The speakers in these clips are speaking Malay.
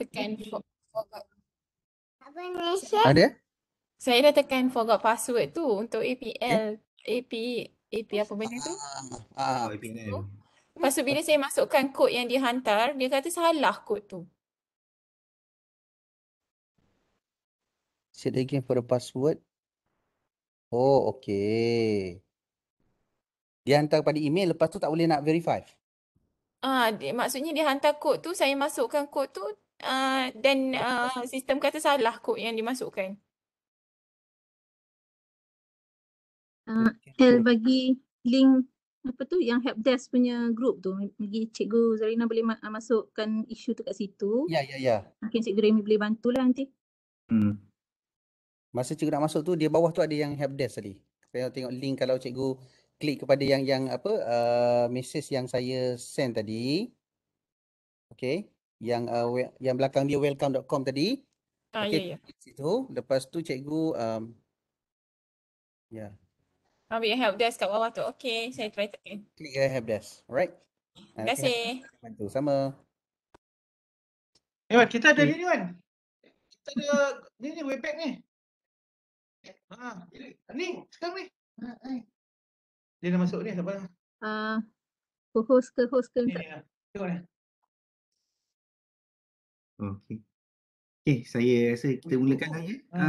tekan forgot. Apa ni? Ada? Saya dah tekan forgot password tu untuk APL, yeah. AP, AP apa benda tu? Ah, ah APL. Lepas tu bila saya masukkan kod yang dihantar, dia kata salah kod tu. Set again for the password. Oh, okay. Dia hantar pada email lepas tu tak boleh nak verify. Ah, dia, maksudnya dia hantar kod tu, saya masukkan kod tu, Ah, dan uh, sistem kata salah kod yang dimasukkan. Uh, ah, L bagi link apa tu yang help desk punya group tu. Bagi Cikgu Zarina boleh ma- masukkan isu tu kat situ. Ya, ya, ya. Mungkin Cikgu Remy boleh bantulah nanti. Hmm. Masa Cikgu nak masuk tu, dia bawah tu ada yang help desk tadi. Saya tengok link kalau Cikgu klik kepada yang yang apa uh, message yang saya send tadi. Okay yang uh, yang belakang dia welcome.com tadi. Ah okay, ya ya. Situ lepas tu cikgu um ya. Yeah. Ambil help desk kat bawah tu. Okey, saya try tekan. Klik ke help desk. Alright. Terima kasih. bantu sama. Eh, hey, kita ada okay. ni kan. Kita ada ni ni webpack ni. Ha, ni sekarang ni. Ha, Dia dah masuk ni siapa? Lah. Ah, uh, host ke host ke? Ni, Tengok ni. Okey. eh saya rasa kita mulakan lagi. Ya. Ah,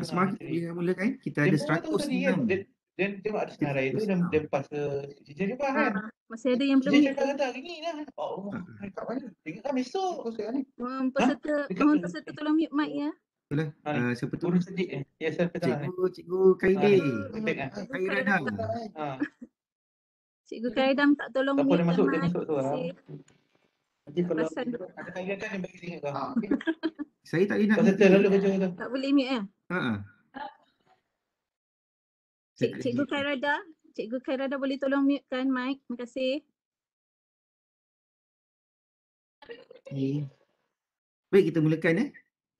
uh, kita ah, ya. mulakan. Kita ada 106. Kan. Dia, dia, dia, tengok ada senarai tu dan dia pas ke cincin dia faham. Masih ada yang belum. Dia cakap kata hari ni lah. Oh, uh. Ah, ah. kat mana? Dia kan besok kau ni. Um, peserta, ha? tolong mute mic ya. Boleh, lah. Ha, uh, siapa tu? Ya, saya petang. Cikgu, ni. Cikgu Kaide. Kaide Radam. Cikgu Kaidam tak tolong tak boleh masuk, dia masuk tu lah. Nanti kalau ada panggilan yang bagi ingat lah. kau. Ah, okay. Saya tak ingat. Peserta dulu kerja tu. Tak boleh mute eh? Ha Cik, Cikgu Khairada, Cikgu Khairada boleh tolong mute kan mic? Terima kasih. Okay. Baik kita mulakan eh.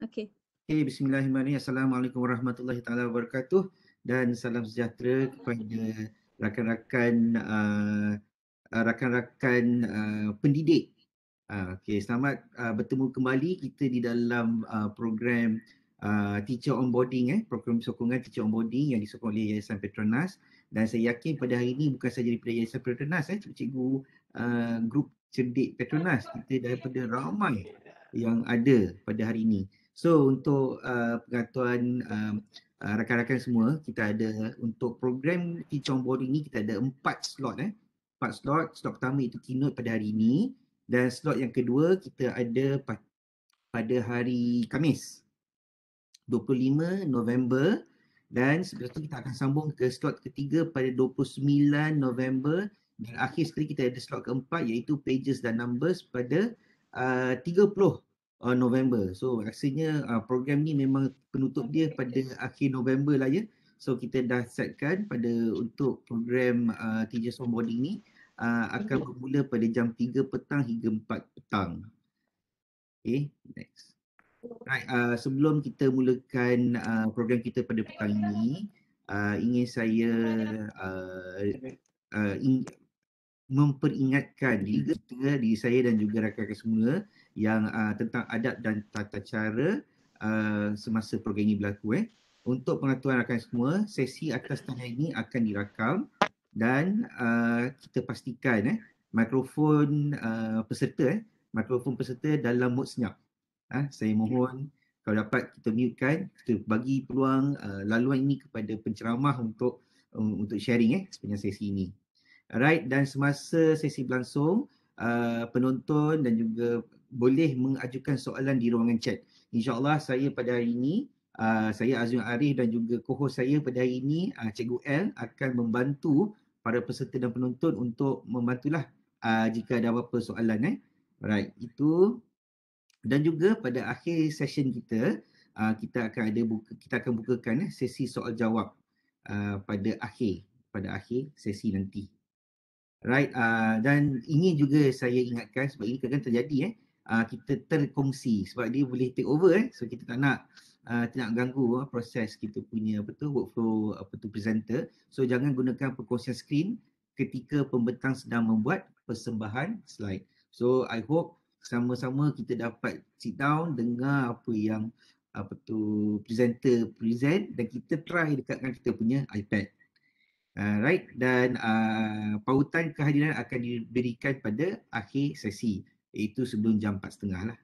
Okey. Okay, bismillahirrahmanirrahim. Assalamualaikum warahmatullahi taala wabarakatuh dan salam sejahtera kepada rakan-rakan uh, rakan-rakan uh, pendidik Ah, okay, selamat uh, bertemu kembali kita di dalam uh, program uh, teacher onboarding eh program sokongan teacher onboarding yang disokong oleh Yayasan Petronas dan saya yakin pada hari ini bukan sahaja daripada Yayasan Petronas eh cikgu uh, grup cerdik Petronas kita daripada ramai yang ada pada hari ini. So untuk uh, pengatuan uh, uh, rakan-rakan semua kita ada untuk program teacher onboarding ini kita ada empat slot eh. Empat slot, slot pertama itu keynote pada hari ini. Dan slot yang kedua kita ada pada hari Kamis 25 November dan sebelum itu kita akan sambung ke slot ketiga pada 29 November dan akhir sekali kita ada slot keempat iaitu pages dan numbers pada uh, 30 uh, November. So rasanya uh, program ni memang penutup dia pada akhir November lah ya. So kita dah setkan pada untuk program uh, teachers onboarding ni uh, akan bermula pada jam 3 petang hingga 4 petang. Okay, next. Right, uh, ah, sebelum kita mulakan uh, program kita pada petang ini, uh, ingin saya uh, uh, in- memperingatkan diri saya, hmm. diri saya dan juga rakan-rakan semua yang uh, tentang adab dan tata cara uh, semasa program ini berlaku. Eh. Untuk pengetahuan rakan semua, sesi atas tanya ini akan dirakam dan uh, kita pastikan eh mikrofon uh, peserta eh mikrofon peserta dalam mode senyap. Eh, saya mohon kalau dapat kita mutekan, kita bagi peluang uh, laluan ini kepada penceramah untuk um, untuk sharing eh sepanjang sesi ini. Alright dan semasa sesi berlangsung uh, penonton dan juga boleh mengajukan soalan di ruangan chat. InsyaAllah saya pada hari ini, uh, saya Azmi Arif dan juga co-host saya pada hari ini, uh, Cikgu L akan membantu para peserta dan penonton untuk membantulah uh, jika ada apa-apa soalan eh. Alright, itu dan juga pada akhir session kita uh, kita akan ada buka, kita akan bukakan eh, sesi soal jawab uh, pada akhir pada akhir sesi nanti. Right uh, dan ini juga saya ingatkan sebab ini kadang terjadi eh uh, kita terkongsi sebab dia boleh take over eh so kita tak nak uh, nak ganggu uh, proses kita punya apa tu workflow apa tu presenter so jangan gunakan perkongsian screen ketika pembentang sedang membuat persembahan slide so i hope sama-sama kita dapat sit down dengar apa yang apa tu presenter present dan kita try dekatkan kita punya iPad Alright uh, dan uh, pautan kehadiran akan diberikan pada akhir sesi iaitu sebelum jam 4.30 lah.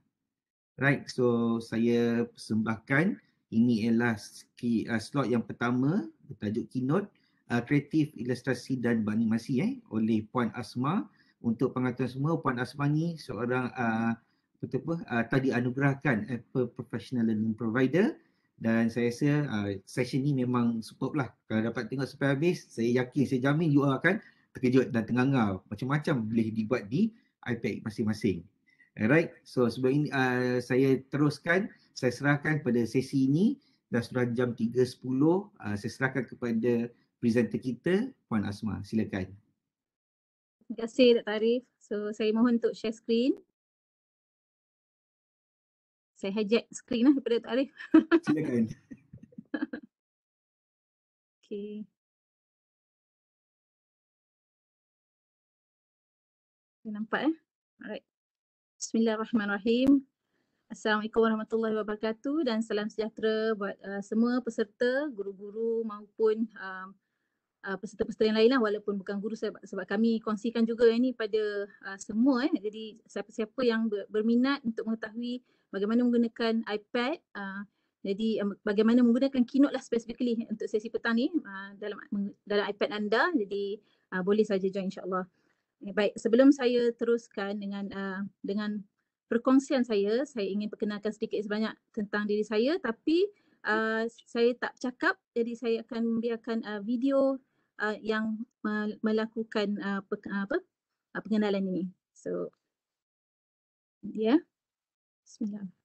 Right, so saya persembahkan ini ialah uh, slot yang pertama bertajuk keynote uh, kreatif ilustrasi dan animasi eh oleh Puan Asma untuk pengetahuan semua Puan Asma ni seorang uh, apa uh, tadi anugerahkan Apple Professional Learning Provider dan saya rasa uh, session ni memang superb lah kalau dapat tengok sampai habis saya yakin saya jamin you akan terkejut dan tengangau macam-macam boleh dibuat di iPad masing-masing. Alright, so sebelum ini uh, saya teruskan, saya serahkan pada sesi ini dah sudah jam 3.10, uh, saya serahkan kepada presenter kita Puan Asma, silakan. Terima kasih Dr. Arif. So saya mohon untuk share screen. Saya hijack screen lah daripada Dr. Arif. Silakan. okay. Saya nampak eh. Alright. Bismillahirrahmanirrahim. Assalamualaikum warahmatullahi wabarakatuh dan salam sejahtera buat uh, semua peserta, guru-guru maupun uh, uh, peserta-peserta yang lainlah walaupun bukan guru sebab, sebab kami kongsikan juga ini pada uh, semua eh. Jadi siapa-siapa yang berminat untuk mengetahui bagaimana menggunakan iPad uh, jadi um, bagaimana menggunakan keynote lah specifically untuk sesi petang ni uh, dalam dalam iPad anda. Jadi uh, boleh saja join insya-Allah. Eh, baik, sebelum saya teruskan dengan uh, dengan perkongsian saya, saya ingin perkenalkan sedikit sebanyak tentang diri saya tapi uh, saya tak cakap jadi saya akan biarkan uh, video uh, yang melakukan uh, pe- apa uh, pengenalan ini. So ya. Yeah. Bismillahirrahmanirrahim.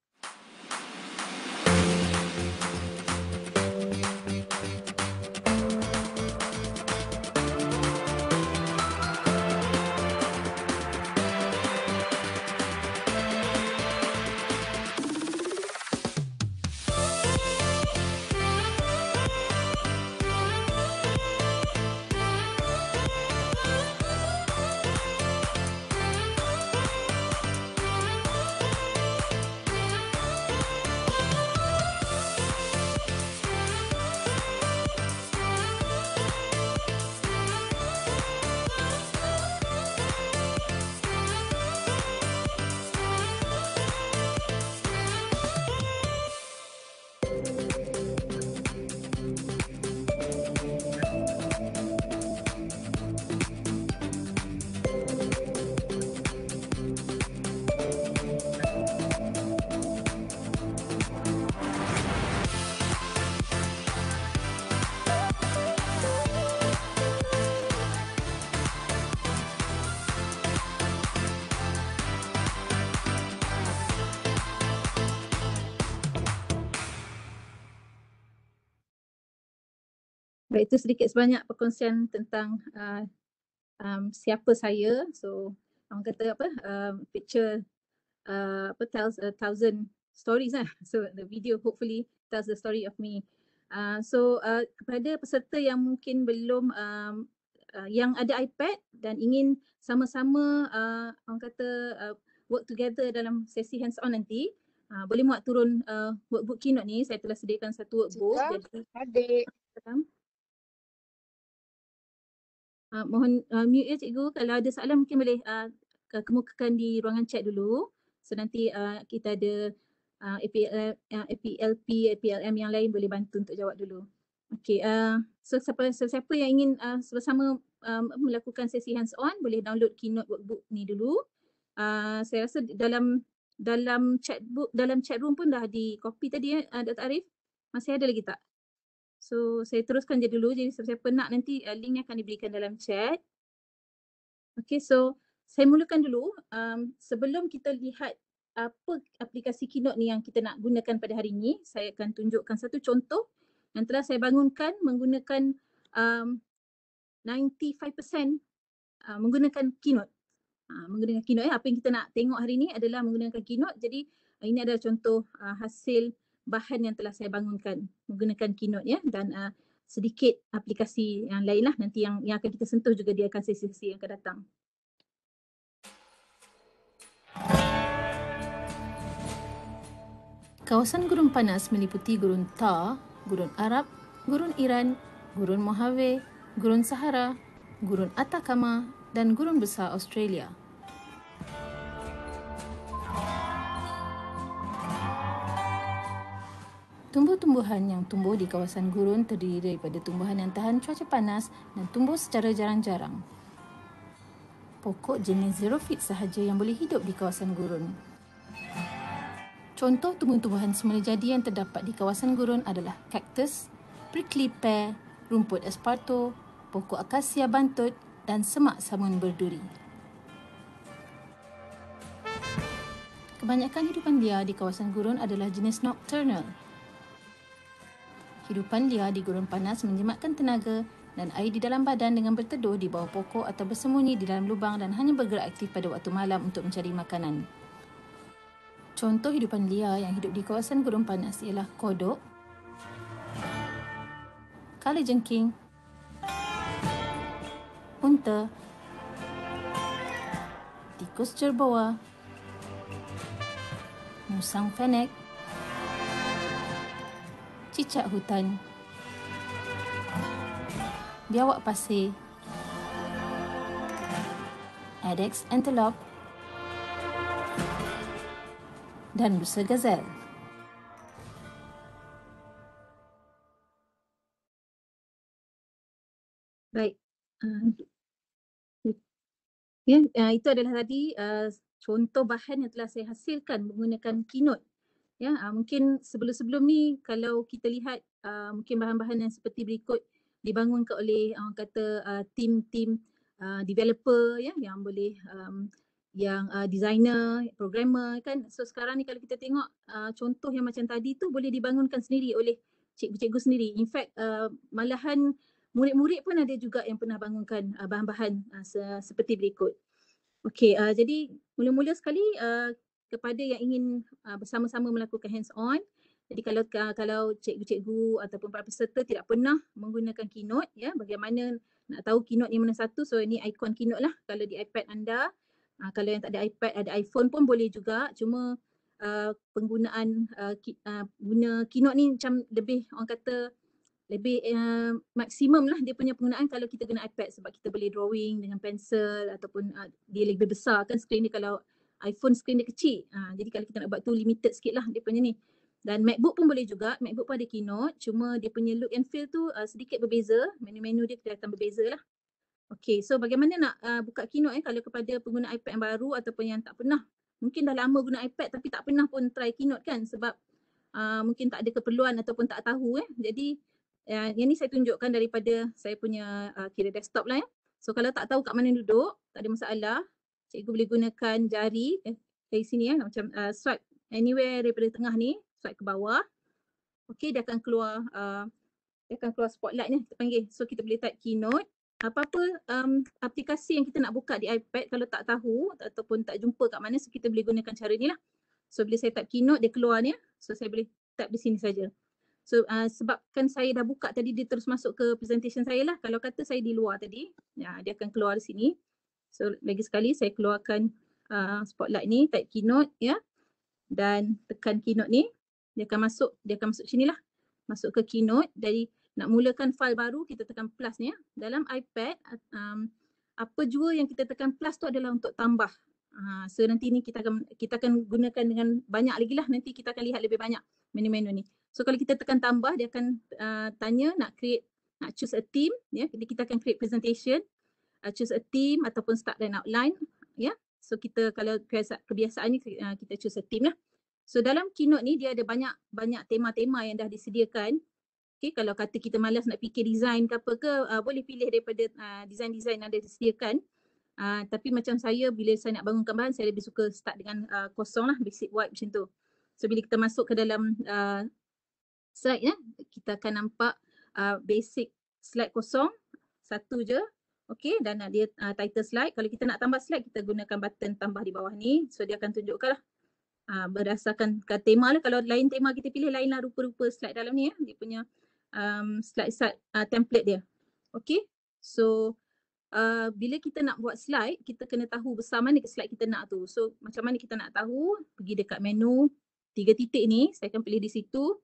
Baik, itu sedikit sebanyak perkongsian tentang uh, um, siapa saya. So, orang kata apa, uh, picture uh, apa, tells a uh, thousand stories lah. So, the video hopefully tells the story of me. Uh, so, uh, kepada peserta yang mungkin belum um, uh, yang ada iPad dan ingin sama-sama uh, orang kata uh, work together dalam sesi hands-on nanti, uh, boleh muat turun uh, workbook keynote ni. Saya telah sediakan satu workbook. Jika, adik. Ah, mohon uh, mute ya cikgu kalau ada soalan mungkin boleh uh, kemukakan di ruangan chat dulu so nanti uh, kita ada uh, APL, uh, APLP, APLM yang lain boleh bantu untuk jawab dulu. Okay, uh, so siapa, siapa yang ingin uh, bersama um, melakukan sesi hands on boleh download keynote workbook ni dulu. Uh, saya rasa dalam dalam chat book, dalam chat room pun dah di copy tadi ya uh, Dr. Arif. Masih ada lagi tak So saya teruskan je dulu. Jadi siapa penak nanti uh, eh, linknya akan diberikan dalam chat. Okay so saya mulakan dulu um, sebelum kita lihat apa aplikasi Keynote ni yang kita nak gunakan pada hari ini. Saya akan tunjukkan satu contoh yang telah saya bangunkan menggunakan um, 95% uh, menggunakan Keynote. Uh, menggunakan Keynote ya. Apa yang kita nak tengok hari ini adalah menggunakan Keynote. Jadi ini adalah contoh uh, hasil bahan yang telah saya bangunkan menggunakan keynote ya dan uh, sedikit aplikasi yang lainlah nanti yang yang akan kita sentuh juga dia akan sesi-sesi yang akan datang. Kawasan gurun panas meliputi gurun Ta, gurun Arab, gurun Iran, gurun Mojave, gurun Sahara, gurun Atacama dan gurun besar Australia. Tumbuh-tumbuhan yang tumbuh di kawasan gurun terdiri daripada tumbuhan yang tahan cuaca panas dan tumbuh secara jarang-jarang. Pokok jenis xerofit sahaja yang boleh hidup di kawasan gurun. Contoh tumbuh-tumbuhan semula jadi yang terdapat di kawasan gurun adalah kaktus, prickly pear, rumput esparto, pokok akasia bantut dan semak samun berduri. Kebanyakan hidupan dia di kawasan gurun adalah jenis nocturnal, Hidupan liar di gurun panas menjimatkan tenaga dan air di dalam badan dengan berteduh di bawah pokok atau bersembunyi di dalam lubang dan hanya bergerak aktif pada waktu malam untuk mencari makanan. Contoh hidupan liar yang hidup di kawasan gurun panas ialah kodok, kala jengking, unta, tikus jerboa, musang fenek cicak hutan. Biawak pasir. Adex antelope. Dan rusa gazelle. Baik. Ah, ya, ah, itu adalah tadi ah, contoh bahan yang telah saya hasilkan menggunakan keynote. Ya, uh, mungkin sebelum-sebelum ni kalau kita lihat uh, mungkin bahan-bahan yang seperti berikut dibangunkan oleh orang uh, kata tim-tim uh, uh, developer ya yang boleh um, yang uh, designer, programmer kan. So sekarang ni kalau kita tengok uh, contoh yang macam tadi tu boleh dibangunkan sendiri oleh cikgu-cikgu sendiri. In fact uh, malahan murid-murid pun ada juga yang pernah bangunkan uh, bahan-bahan uh, se- seperti berikut. Okey, uh, jadi mula-mula sekali uh, kepada yang ingin uh, bersama-sama melakukan hands on jadi kalau uh, kalau cikgu-cikgu ataupun para peserta tidak pernah menggunakan keynote ya bagaimana nak tahu keynote ni mana satu so ini ikon keynote lah kalau di iPad anda uh, kalau yang tak ada iPad ada iPhone pun boleh juga cuma uh, penggunaan uh, ki, uh, guna keynote ni macam lebih orang kata lebih uh, maksimum lah dia punya penggunaan kalau kita guna iPad sebab kita boleh drawing dengan pensel ataupun uh, dia lebih besar kan skrin ni kalau iPhone screen dia kecil. Ha, jadi kalau kita nak buat tu limited sikit lah dia punya ni. Dan MacBook pun boleh juga. MacBook pun ada keynote. Cuma dia punya look and feel tu uh, sedikit berbeza. Menu-menu dia kelihatan berbeza lah. Okay, so bagaimana nak uh, buka keynote eh kalau kepada pengguna iPad yang baru ataupun yang tak pernah. Mungkin dah lama guna iPad tapi tak pernah pun try keynote kan sebab uh, mungkin tak ada keperluan ataupun tak tahu eh. Jadi uh, yang ni saya tunjukkan daripada saya punya uh, kira desktop lah Eh. So kalau tak tahu kat mana duduk, tak ada masalah cikgu boleh gunakan jari eh, dari sini eh, macam uh, swipe anywhere daripada tengah ni swipe ke bawah okey dia akan keluar uh, dia akan keluar spotlight ni kita panggil so kita boleh type keynote apa-apa um, aplikasi yang kita nak buka di iPad kalau tak tahu ataupun tak jumpa kat mana so kita boleh gunakan cara ni lah so bila saya type keynote dia keluar ni so saya boleh type di sini saja so uh, sebabkan saya dah buka tadi dia terus masuk ke presentation saya lah kalau kata saya di luar tadi ya, dia akan keluar di sini So lagi sekali saya keluarkan uh, spotlight ni, type keynote ya. Dan tekan keynote ni, dia akan masuk, dia akan masuk sini lah, Masuk ke keynote dari nak mulakan file baru kita tekan plus ni ya. Dalam iPad um, apa jua yang kita tekan plus tu adalah untuk tambah. Uh, so nanti ni kita akan kita akan gunakan dengan banyak lagi lah nanti kita akan lihat lebih banyak menu-menu ni. So kalau kita tekan tambah dia akan uh, tanya nak create nak choose a team ya. Jadi kita akan create presentation uh, choose a team ataupun start an outline ya yeah? so kita kalau kebiasaannya uh, kita choose a team lah so dalam keynote ni dia ada banyak banyak tema-tema yang dah disediakan okay kalau kata kita malas nak fikir design ke apa ke uh, boleh pilih daripada uh, design-design yang ada disediakan uh, tapi macam saya bila saya nak bangunkan bahan saya lebih suka start dengan uh, kosong lah basic white macam tu so bila kita masuk ke dalam uh, slide ya kita akan nampak uh, basic slide kosong satu je Okay, dan uh, dia uh, title slide. Kalau kita nak tambah slide kita gunakan button tambah di bawah ni. So dia akan tunjukkan lah. Uh, ah, berdasarkan ke tema lah. Kalau lain tema kita pilih lain lah rupa-rupa slide dalam ni ya. Dia punya um, slide slide uh, ah, template dia. Okay. So Uh, bila kita nak buat slide, kita kena tahu besar mana ke slide kita nak tu. So macam mana kita nak tahu, pergi dekat menu tiga titik ni, saya akan pilih di situ.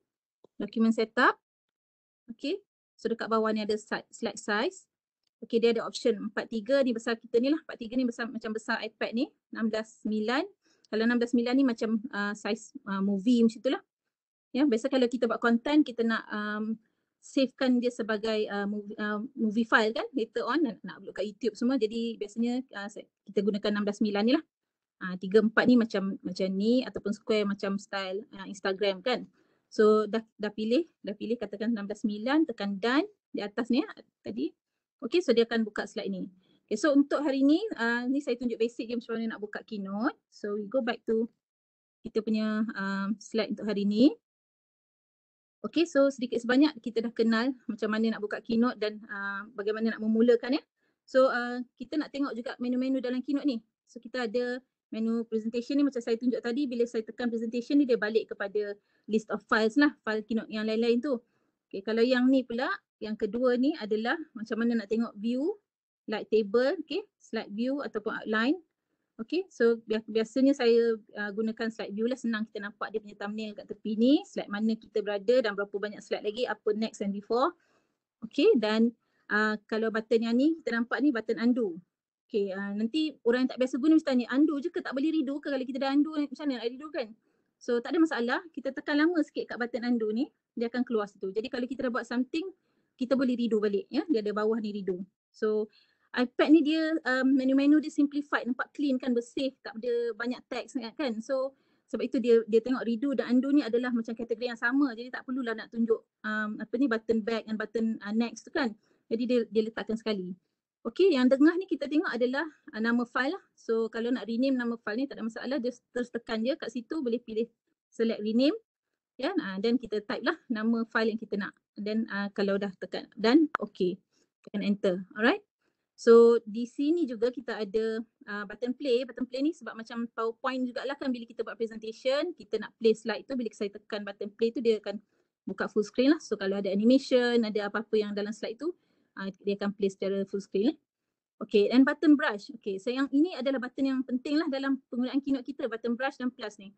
Document setup. Okay, so dekat bawah ni ada slide size. Okay dia ada option 43 ni besar kita ni lah 43 ni besar macam besar iPad ni 16.9 Kalau 16.9 ni macam uh, size uh, movie macam tu lah Ya yeah, biasa kalau kita buat content kita nak um, savekan dia sebagai uh, movie, uh, movie file kan later on nak, nak upload kat YouTube semua jadi biasanya uh, kita gunakan 16.9 ni lah ah, tiga uh, empat ni macam macam ni ataupun square macam style uh, Instagram kan so dah dah pilih dah pilih katakan 16.9 tekan done di atas ni ya, tadi Okay so dia akan buka slide ni. Okay so untuk hari ni, uh, ni saya tunjuk basic dia macam mana nak buka keynote. So we go back to kita punya um, slide untuk hari ni. Okay so sedikit sebanyak kita dah kenal macam mana nak buka keynote dan uh, bagaimana nak memulakan ya. So uh, kita nak tengok juga menu-menu dalam keynote ni. So kita ada menu presentation ni macam saya tunjuk tadi bila saya tekan presentation ni dia balik kepada list of files lah. File keynote yang lain-lain tu. Okay, kalau yang ni pula, yang kedua ni adalah macam mana nak tengok view, slide table, okay, slide view ataupun outline. Okay, so biasanya saya uh, gunakan slide view lah senang kita nampak dia punya thumbnail kat tepi ni, slide mana kita berada dan berapa banyak slide lagi, apa next and before. Okay, dan uh, kalau button yang ni kita nampak ni button undo. Okay, uh, nanti orang yang tak biasa guna mesti tanya undo je ke tak boleh redo ke kalau kita dah undo macam mana nak redo kan? So tak ada masalah, kita tekan lama sikit kat button undo ni, dia akan keluar situ. Jadi kalau kita dah buat something, kita boleh redo balik ya. Dia ada bawah ni redo. So iPad ni dia um, menu-menu dia simplified, nampak clean kan, bersih, tak ada banyak text sangat kan. So sebab itu dia dia tengok redo dan undo ni adalah macam kategori yang sama. Jadi tak perlulah nak tunjuk um, apa ni button back dan button uh, next tu kan. Jadi dia dia letakkan sekali. Okey, yang tengah ni kita tengok adalah uh, nama file lah. So kalau nak rename nama file ni tak ada masalah, just terus tekan je kat situ boleh pilih select rename. Ya, yeah, dan uh, kita type lah nama file yang kita nak. Then uh, kalau dah tekan dan okey, tekan enter. Alright. So di sini juga kita ada uh, button play. Button play ni sebab macam PowerPoint jugalah kan bila kita buat presentation, kita nak play slide tu bila saya tekan button play tu dia akan buka full screen lah. So kalau ada animation, ada apa-apa yang dalam slide tu, uh, dia akan play secara full screen. Eh? Okay, dan button brush. Okay, so yang ini adalah button yang penting lah dalam penggunaan keynote kita, button brush dan plus ni.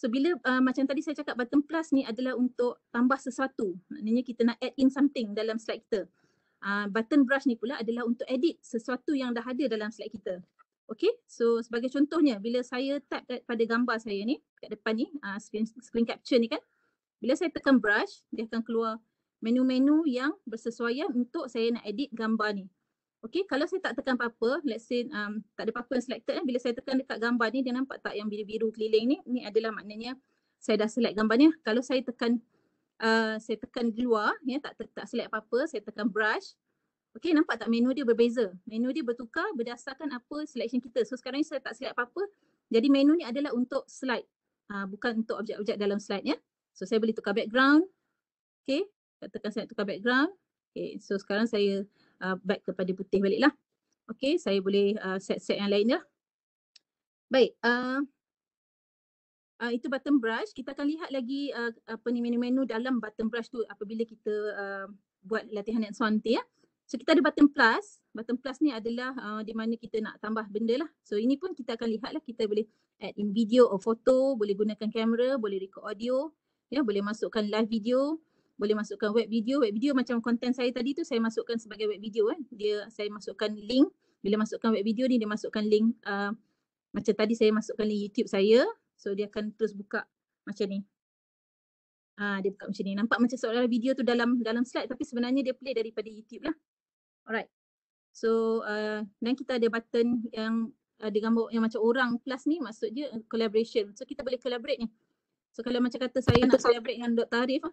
So bila uh, macam tadi saya cakap button plus ni adalah untuk tambah sesuatu. Maknanya kita nak add in something dalam slide kita. Uh, button brush ni pula adalah untuk edit sesuatu yang dah ada dalam slide kita. Okay, so sebagai contohnya bila saya tap pada gambar saya ni, kat depan ni, uh, screen, screen capture ni kan. Bila saya tekan brush, dia akan keluar menu-menu yang bersesuaian untuk saya nak edit gambar ni. Okey, kalau saya tak tekan apa-apa, let's say um, tak ada apa-apa yang selected eh. Bila saya tekan dekat gambar ni, dia nampak tak yang biru-biru keliling ni? Ni adalah maknanya saya dah select gambarnya. Kalau saya tekan uh, saya tekan di luar, ya, tak, tak select apa-apa, saya tekan brush. Okey, nampak tak menu dia berbeza? Menu dia bertukar berdasarkan apa selection kita. So sekarang ni saya tak select apa-apa. Jadi menu ni adalah untuk slide. Uh, bukan untuk objek-objek dalam slide ya. So saya boleh tukar background. Okey, katakan saya nak tukar background. Okay, so sekarang saya uh, back kepada putih baliklah. Okay, saya boleh uh, set-set uh, yang lainnya. Baik, uh, uh, itu button brush. Kita akan lihat lagi uh, apa ni menu-menu dalam button brush tu apabila kita uh, buat latihan yang suanti ya. So kita ada button plus. Button plus ni adalah uh, di mana kita nak tambah benda lah. So ini pun kita akan lihat lah. Kita boleh add in video or photo, boleh gunakan kamera, boleh record audio, ya, boleh masukkan live video boleh masukkan web video. Web video macam konten saya tadi tu saya masukkan sebagai web video eh. Dia saya masukkan link. Bila masukkan web video ni dia masukkan link uh, macam tadi saya masukkan link YouTube saya. So dia akan terus buka macam ni. Ha, dia buka macam ni. Nampak macam seolah-olah video tu dalam dalam slide tapi sebenarnya dia play daripada YouTube lah. Alright. So uh, dan kita ada button yang ada uh, gambar yang macam orang plus ni maksud dia collaboration. So kita boleh collaborate ni. So kalau macam kata saya nak collaborate dengan Dr. Arif ah,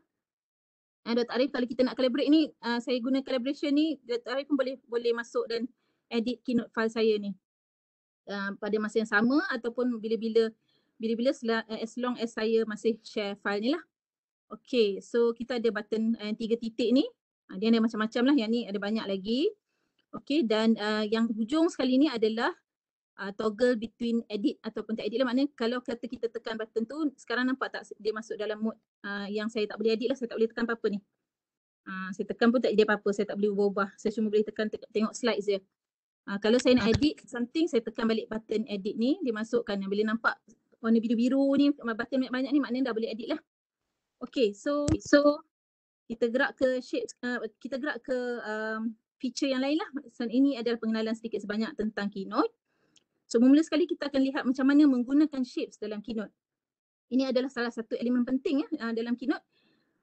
uh, Dr. Arif kalau kita nak collaborate ni uh, saya guna collaboration ni Dr. Arif pun boleh boleh masuk dan edit keynote file saya ni. Uh, pada masa yang sama ataupun bila-bila bila-bila eh, as long as saya masih share file ni lah. Okay so kita ada button uh, tiga titik ni. Uh, dia ada macam-macam lah yang ni ada banyak lagi. Okay dan uh, yang hujung sekali ni adalah uh, toggle between edit ataupun tak edit lah maknanya kalau kata kita tekan button tu sekarang nampak tak dia masuk dalam mode uh, yang saya tak boleh edit lah saya tak boleh tekan apa-apa ni uh, saya tekan pun tak jadi apa-apa saya tak boleh ubah-ubah saya cuma boleh tekan te- tengok slide je uh, kalau saya nak edit something saya tekan balik button edit ni dia masukkan yang boleh nampak warna biru-biru ni button banyak-banyak ni maknanya dah boleh edit lah okay so so kita gerak ke shape, uh, kita gerak ke um, feature yang lain lah. So, ini adalah pengenalan sedikit sebanyak tentang keynote. So mula sekali kita akan lihat macam mana menggunakan shapes dalam keynote. Ini adalah salah satu elemen penting ya ah, dalam keynote.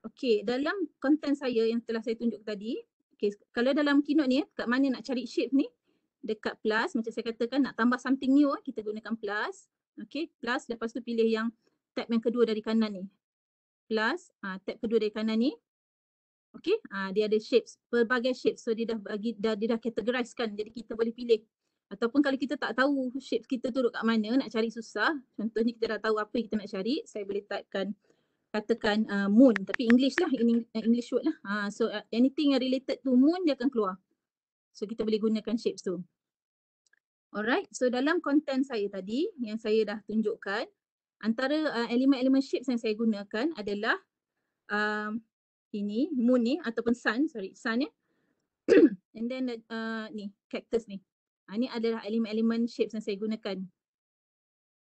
Okey, dalam konten saya yang telah saya tunjuk tadi, okey, kalau dalam keynote ni eh, kat mana nak cari shape ni? Dekat plus macam saya katakan nak tambah something new eh, kita gunakan plus. Okey, plus lepas tu pilih yang tab yang kedua dari kanan ni. Plus, ah tab kedua dari kanan ni. Okey, ah dia ada shapes, pelbagai shapes. So dia dah bagi dah dia dah categorize Jadi kita boleh pilih ataupun kalau kita tak tahu shape kita duduk kat mana nak cari susah contohnya kita dah tahu apa yang kita nak cari saya boleh typekan katakan uh, moon tapi english lah in uh, english word lah ha, so uh, anything yang related to moon dia akan keluar so kita boleh gunakan shapes tu alright so dalam konten saya tadi yang saya dah tunjukkan antara uh, elemen-elemen shapes yang saya gunakan adalah uh, ini moon ni ataupun sun sorry sun ya and then uh, ni cactus ni Ha, ini adalah elemen-elemen shapes yang saya gunakan.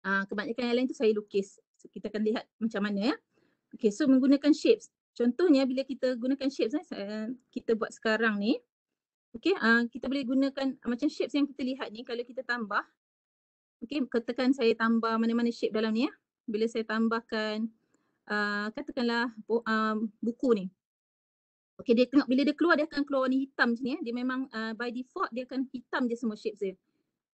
Ha, kebanyakan yang lain tu saya lukis. So, kita akan lihat macam mana ya. Okay, so menggunakan shapes. Contohnya bila kita gunakan shapes eh, eh kita buat sekarang ni. Okay, uh, ha, kita boleh gunakan ha, macam shapes yang kita lihat ni kalau kita tambah. Okay, katakan saya tambah mana-mana shape dalam ni ya. Bila saya tambahkan uh, katakanlah bu uh, buku ni. Okay dia tengok bila dia keluar dia akan keluar warna hitam macam ni eh. Dia memang uh, by default dia akan hitam je semua shapes dia.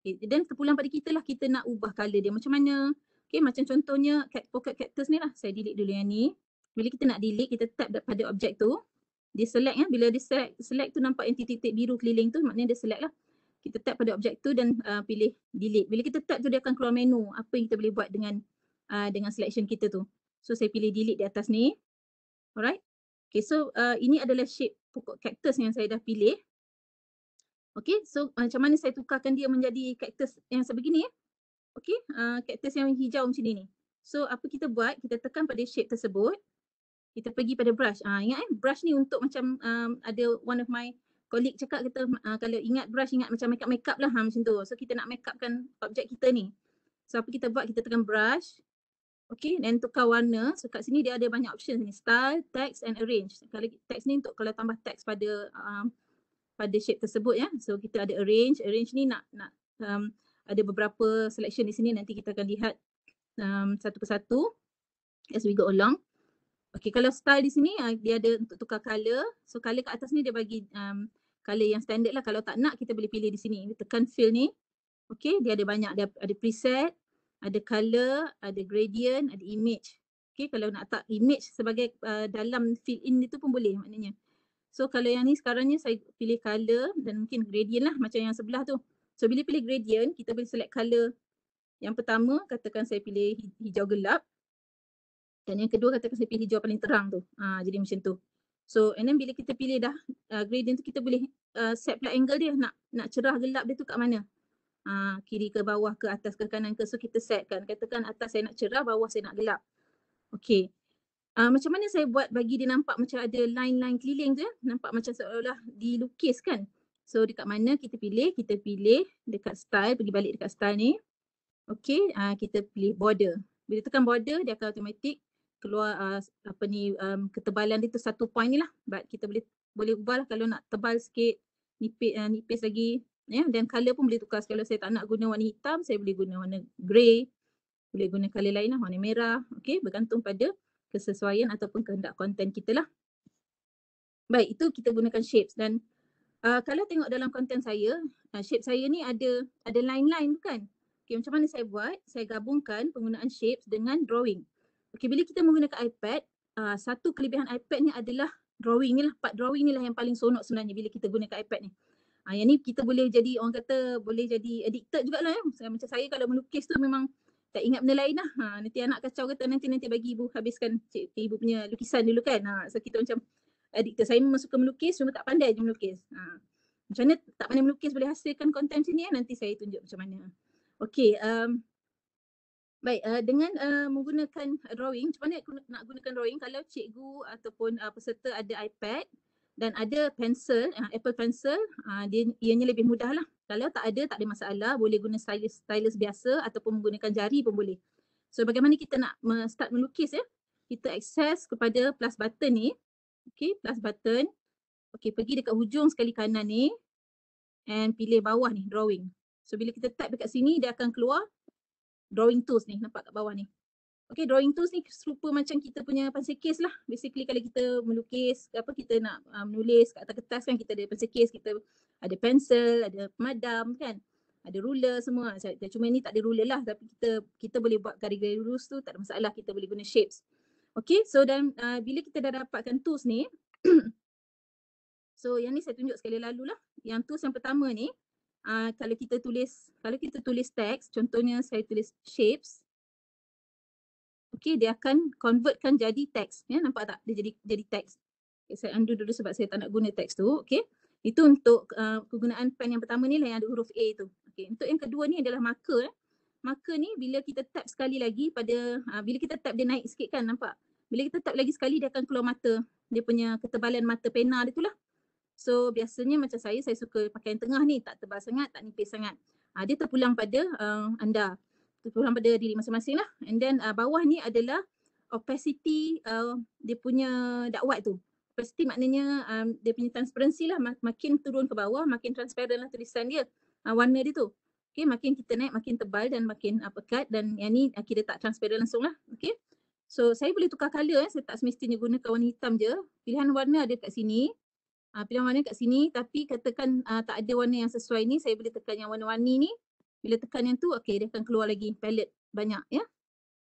Okay dan kepulang pada kita lah kita nak ubah colour dia macam mana. Okay macam contohnya cat, pocket cactus ni lah. Saya delete dulu yang ni. Bila kita nak delete kita tap pada objek tu. Dia select ya. Eh. Bila dia select, select tu nampak yang titik-titik biru keliling tu maknanya dia select lah. Kita tap pada objek tu dan uh, pilih delete. Bila kita tap tu dia akan keluar menu apa yang kita boleh buat dengan uh, dengan selection kita tu. So saya pilih delete di atas ni. Alright. Okay so uh, ini adalah shape pokok kaktus yang saya dah pilih. Okay so uh, macam mana saya tukarkan dia menjadi kaktus yang sebegini ya. Okay kaktus ah, yang hijau macam ni So apa kita buat kita tekan pada shape tersebut. Kita pergi pada brush. Ah uh, Ingat eh? brush ni untuk macam um, ada one of my colleague cakap kita uh, ah, kalau ingat brush ingat macam makeup-makeup lah ha, macam tu. So kita nak makeupkan objek kita ni. So apa kita buat kita tekan brush. Okay, then tukar warna. So kat sini dia ada banyak option ni. Style, text and arrange. Kalau text ni untuk kalau tambah text pada um, pada shape tersebut ya. So kita ada arrange. Arrange ni nak nak um, ada beberapa selection di sini nanti kita akan lihat um, satu persatu as we go along. Okay, kalau style di sini uh, dia ada untuk tukar color. So color kat atas ni dia bagi um, color yang standard lah. Kalau tak nak kita boleh pilih di sini. tekan fill ni. Okay, dia ada banyak. Dia ada preset ada color, ada gradient, ada image. Okay kalau nak tak image sebagai uh, dalam fill in itu pun boleh maknanya. So kalau yang ni sekarang ni saya pilih color dan mungkin gradient lah macam yang sebelah tu. So bila pilih gradient kita boleh select color yang pertama katakan saya pilih hijau gelap dan yang kedua katakan saya pilih hijau paling terang tu. Ha, jadi macam tu. So and then bila kita pilih dah uh, gradient tu kita boleh uh, set pula angle dia nak nak cerah gelap dia tu kat mana uh, kiri ke bawah ke atas ke kanan ke so kita kan katakan atas saya nak cerah bawah saya nak gelap okey uh, macam mana saya buat bagi dia nampak macam ada line-line keliling tu eh? nampak macam seolah-olah dilukis kan so dekat mana kita pilih kita pilih dekat style pergi balik dekat style ni okey uh, kita pilih border bila tekan border dia akan automatik keluar uh, apa ni um, ketebalan dia tu satu point ni lah but kita boleh boleh ubah lah kalau nak tebal sikit nipis, uh, nipis lagi ya yeah, dan color pun boleh tukar kalau saya tak nak guna warna hitam saya boleh guna warna grey boleh guna color lain lah warna merah okey bergantung pada kesesuaian ataupun kehendak konten kita lah baik itu kita gunakan shapes dan uh, kalau tengok dalam konten saya uh, shape saya ni ada ada line-line bukan okey macam mana saya buat saya gabungkan penggunaan shapes dengan drawing okey bila kita menggunakan iPad uh, satu kelebihan iPad ni adalah drawing ni lah part drawing ni lah yang paling sonok sebenarnya bila kita gunakan iPad ni Ha, yang ni kita boleh jadi orang kata boleh jadi addicted jugalah eh. Ya. Macam saya kalau melukis tu memang tak ingat benda lain lah. Ha, nanti anak kacau kata nanti nanti bagi ibu habiskan cik, ibu punya lukisan dulu kan. Ha, so kita macam addicted. Saya memang suka melukis cuma tak pandai je melukis. Ha, macam ni tak pandai melukis boleh hasilkan konten sini ya Nanti saya tunjuk macam mana. Okay. Um, Baik, uh, dengan uh, menggunakan drawing, macam mana nak gunakan drawing kalau cikgu ataupun uh, peserta ada iPad, dan ada pencil, uh, Apple pencil, uh, dia ianya lebih mudah lah. Kalau tak ada, tak ada masalah. Boleh guna stylus, stylus biasa ataupun menggunakan jari pun boleh. So bagaimana kita nak start melukis ya? Eh? Kita access kepada plus button ni. Okay, plus button. Okay, pergi dekat hujung sekali kanan ni. And pilih bawah ni, drawing. So bila kita tap dekat sini, dia akan keluar drawing tools ni. Nampak kat bawah ni. Okay drawing tools ni serupa macam kita punya pencil case lah. Basically kalau kita melukis apa kita nak uh, menulis kat atas kertas kan kita ada pencil case, kita ada pencil, ada pemadam kan. Ada ruler semua. Cuma ni tak ada ruler lah tapi kita kita boleh buat garis-garis lurus tu tak ada masalah kita boleh guna shapes. Okay so dan uh, bila kita dah dapatkan tools ni So yang ni saya tunjuk sekali lalu lah. Yang tools yang pertama ni uh, kalau kita tulis kalau kita tulis teks contohnya saya tulis shapes okay dia akan convertkan jadi teks ya nampak tak dia jadi jadi teks okay, saya undo dulu sebab saya tak nak guna teks tu okay itu untuk uh, kegunaan pen yang pertama ni lah yang ada huruf A tu okay untuk yang kedua ni adalah marker eh. marker ni bila kita tap sekali lagi pada uh, bila kita tap dia naik sikit kan nampak bila kita tap lagi sekali dia akan keluar mata dia punya ketebalan mata pena dia tu lah so biasanya macam saya saya suka pakai yang tengah ni tak tebal sangat tak nipis sangat uh, dia terpulang pada uh, anda terpulang pada diri masing-masing lah. And then uh, bawah ni adalah opacity uh, dia punya dakwat tu. Opacity maknanya um, dia punya transparansi lah Mak makin turun ke bawah makin transparent lah tulisan dia uh, warna dia tu. Okay makin kita naik makin tebal dan makin uh, pekat dan yang ni uh, kita tak transparent langsung lah. Okay. So saya boleh tukar colour eh. Saya tak semestinya gunakan warna hitam je. Pilihan warna ada kat sini. Uh, pilihan warna kat sini tapi katakan uh, tak ada warna yang sesuai ni saya boleh tekan yang warna-warni ni bila tekan yang tu okey dia akan keluar lagi palette banyak ya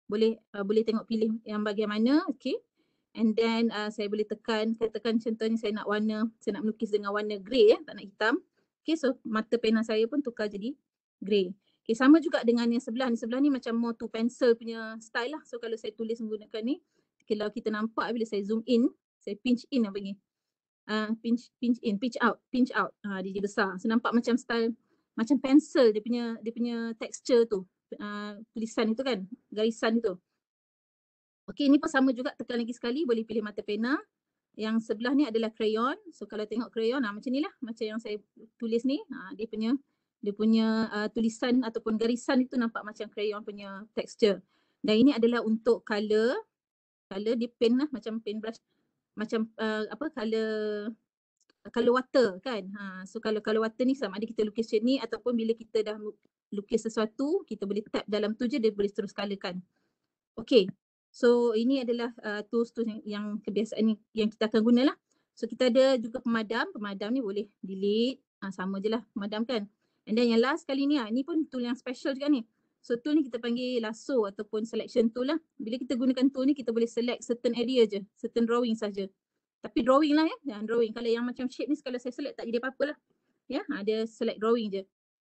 boleh uh, boleh tengok pilih yang bagaimana okey and then uh, saya boleh tekan saya tekan contohnya saya nak warna saya nak melukis dengan warna grey ya tak nak hitam okey so mata pena saya pun tukar jadi grey okey sama juga dengan yang sebelah ni sebelah ni macam more to pencil punya style lah so kalau saya tulis menggunakan ni kalau kita nampak bila saya zoom in saya pinch in apa ni uh, pinch pinch in pinch out pinch out uh, dia jadi besar so nampak macam style macam pensel dia punya dia punya texture tu uh, tulisan itu kan garisan itu okey ini pun sama juga tekan lagi sekali boleh pilih mata pena yang sebelah ni adalah crayon so kalau tengok crayon ah macam lah, macam yang saya tulis ni ah, dia punya dia punya uh, tulisan ataupun garisan itu nampak macam crayon punya texture dan ini adalah untuk color color dia pen lah macam pen brush, macam uh, apa color color water kan. Ha, so kalau color water ni sama ada kita lukis macam ni ataupun bila kita dah lukis sesuatu, kita boleh tap dalam tu je dia boleh terus kan? Okay. So ini adalah tools-tools uh, yang, yang kebiasaan ni yang kita akan lah. So kita ada juga pemadam. Pemadam ni boleh delete. Ha, sama je lah pemadam kan. And then yang last kali ni, ha, ni pun tool yang special juga ni. So tool ni kita panggil lasso ataupun selection tool lah. Bila kita gunakan tool ni, kita boleh select certain area je. Certain drawing saja. Tapi drawing lah ya. Dan drawing. Kalau yang macam shape ni kalau saya select tak jadi apa-apa lah. Ya, ha, dia select drawing je.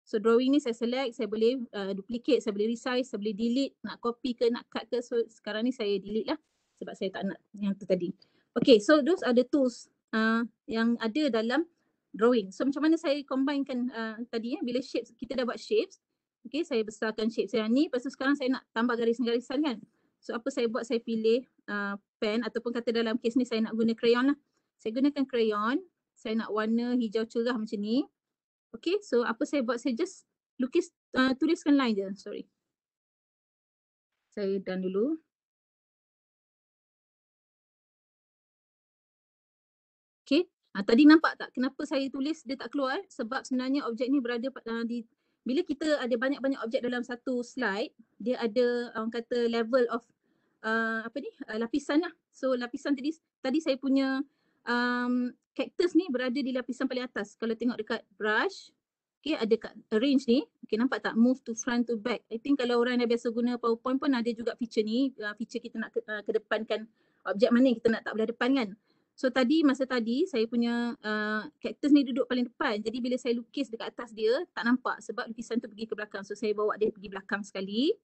So drawing ni saya select, saya boleh uh, duplicate, saya boleh resize, saya boleh delete, nak copy ke, nak cut ke. So sekarang ni saya delete lah sebab saya tak nak yang tu tadi. Okay, so those are the tools uh, yang ada dalam drawing. So macam mana saya combinekan uh, tadi ya, bila shapes, kita dah buat shapes. Okay, saya besarkan shape saya ni. Lepas tu sekarang saya nak tambah garis-garisan kan. So apa saya buat, saya pilih uh, pen ataupun kata dalam kes ni saya nak guna crayon lah. Saya gunakan crayon, saya nak warna hijau cerah macam ni. Okay, so apa saya buat saya just lukis, uh, tuliskan line je, sorry. Saya done dulu. Okay, uh, tadi nampak tak kenapa saya tulis dia tak keluar? Sebab sebenarnya objek ni berada uh, di bila kita ada banyak-banyak objek dalam satu slide, dia ada orang um, kata level of uh, apa ni uh, lapisan lah. So lapisan tadi tadi saya punya um, cactus ni berada di lapisan paling atas. Kalau tengok dekat brush, okay ada kat range ni. Okay nampak tak move to front to back. I think kalau orang yang biasa guna powerpoint pun ada juga feature ni. Uh, feature kita nak ke, uh, kedepankan objek mana yang kita nak tak belah depan kan. So tadi masa tadi saya punya uh, cactus ni duduk paling depan. Jadi bila saya lukis dekat atas dia tak nampak sebab lukisan tu pergi ke belakang. So saya bawa dia pergi belakang sekali.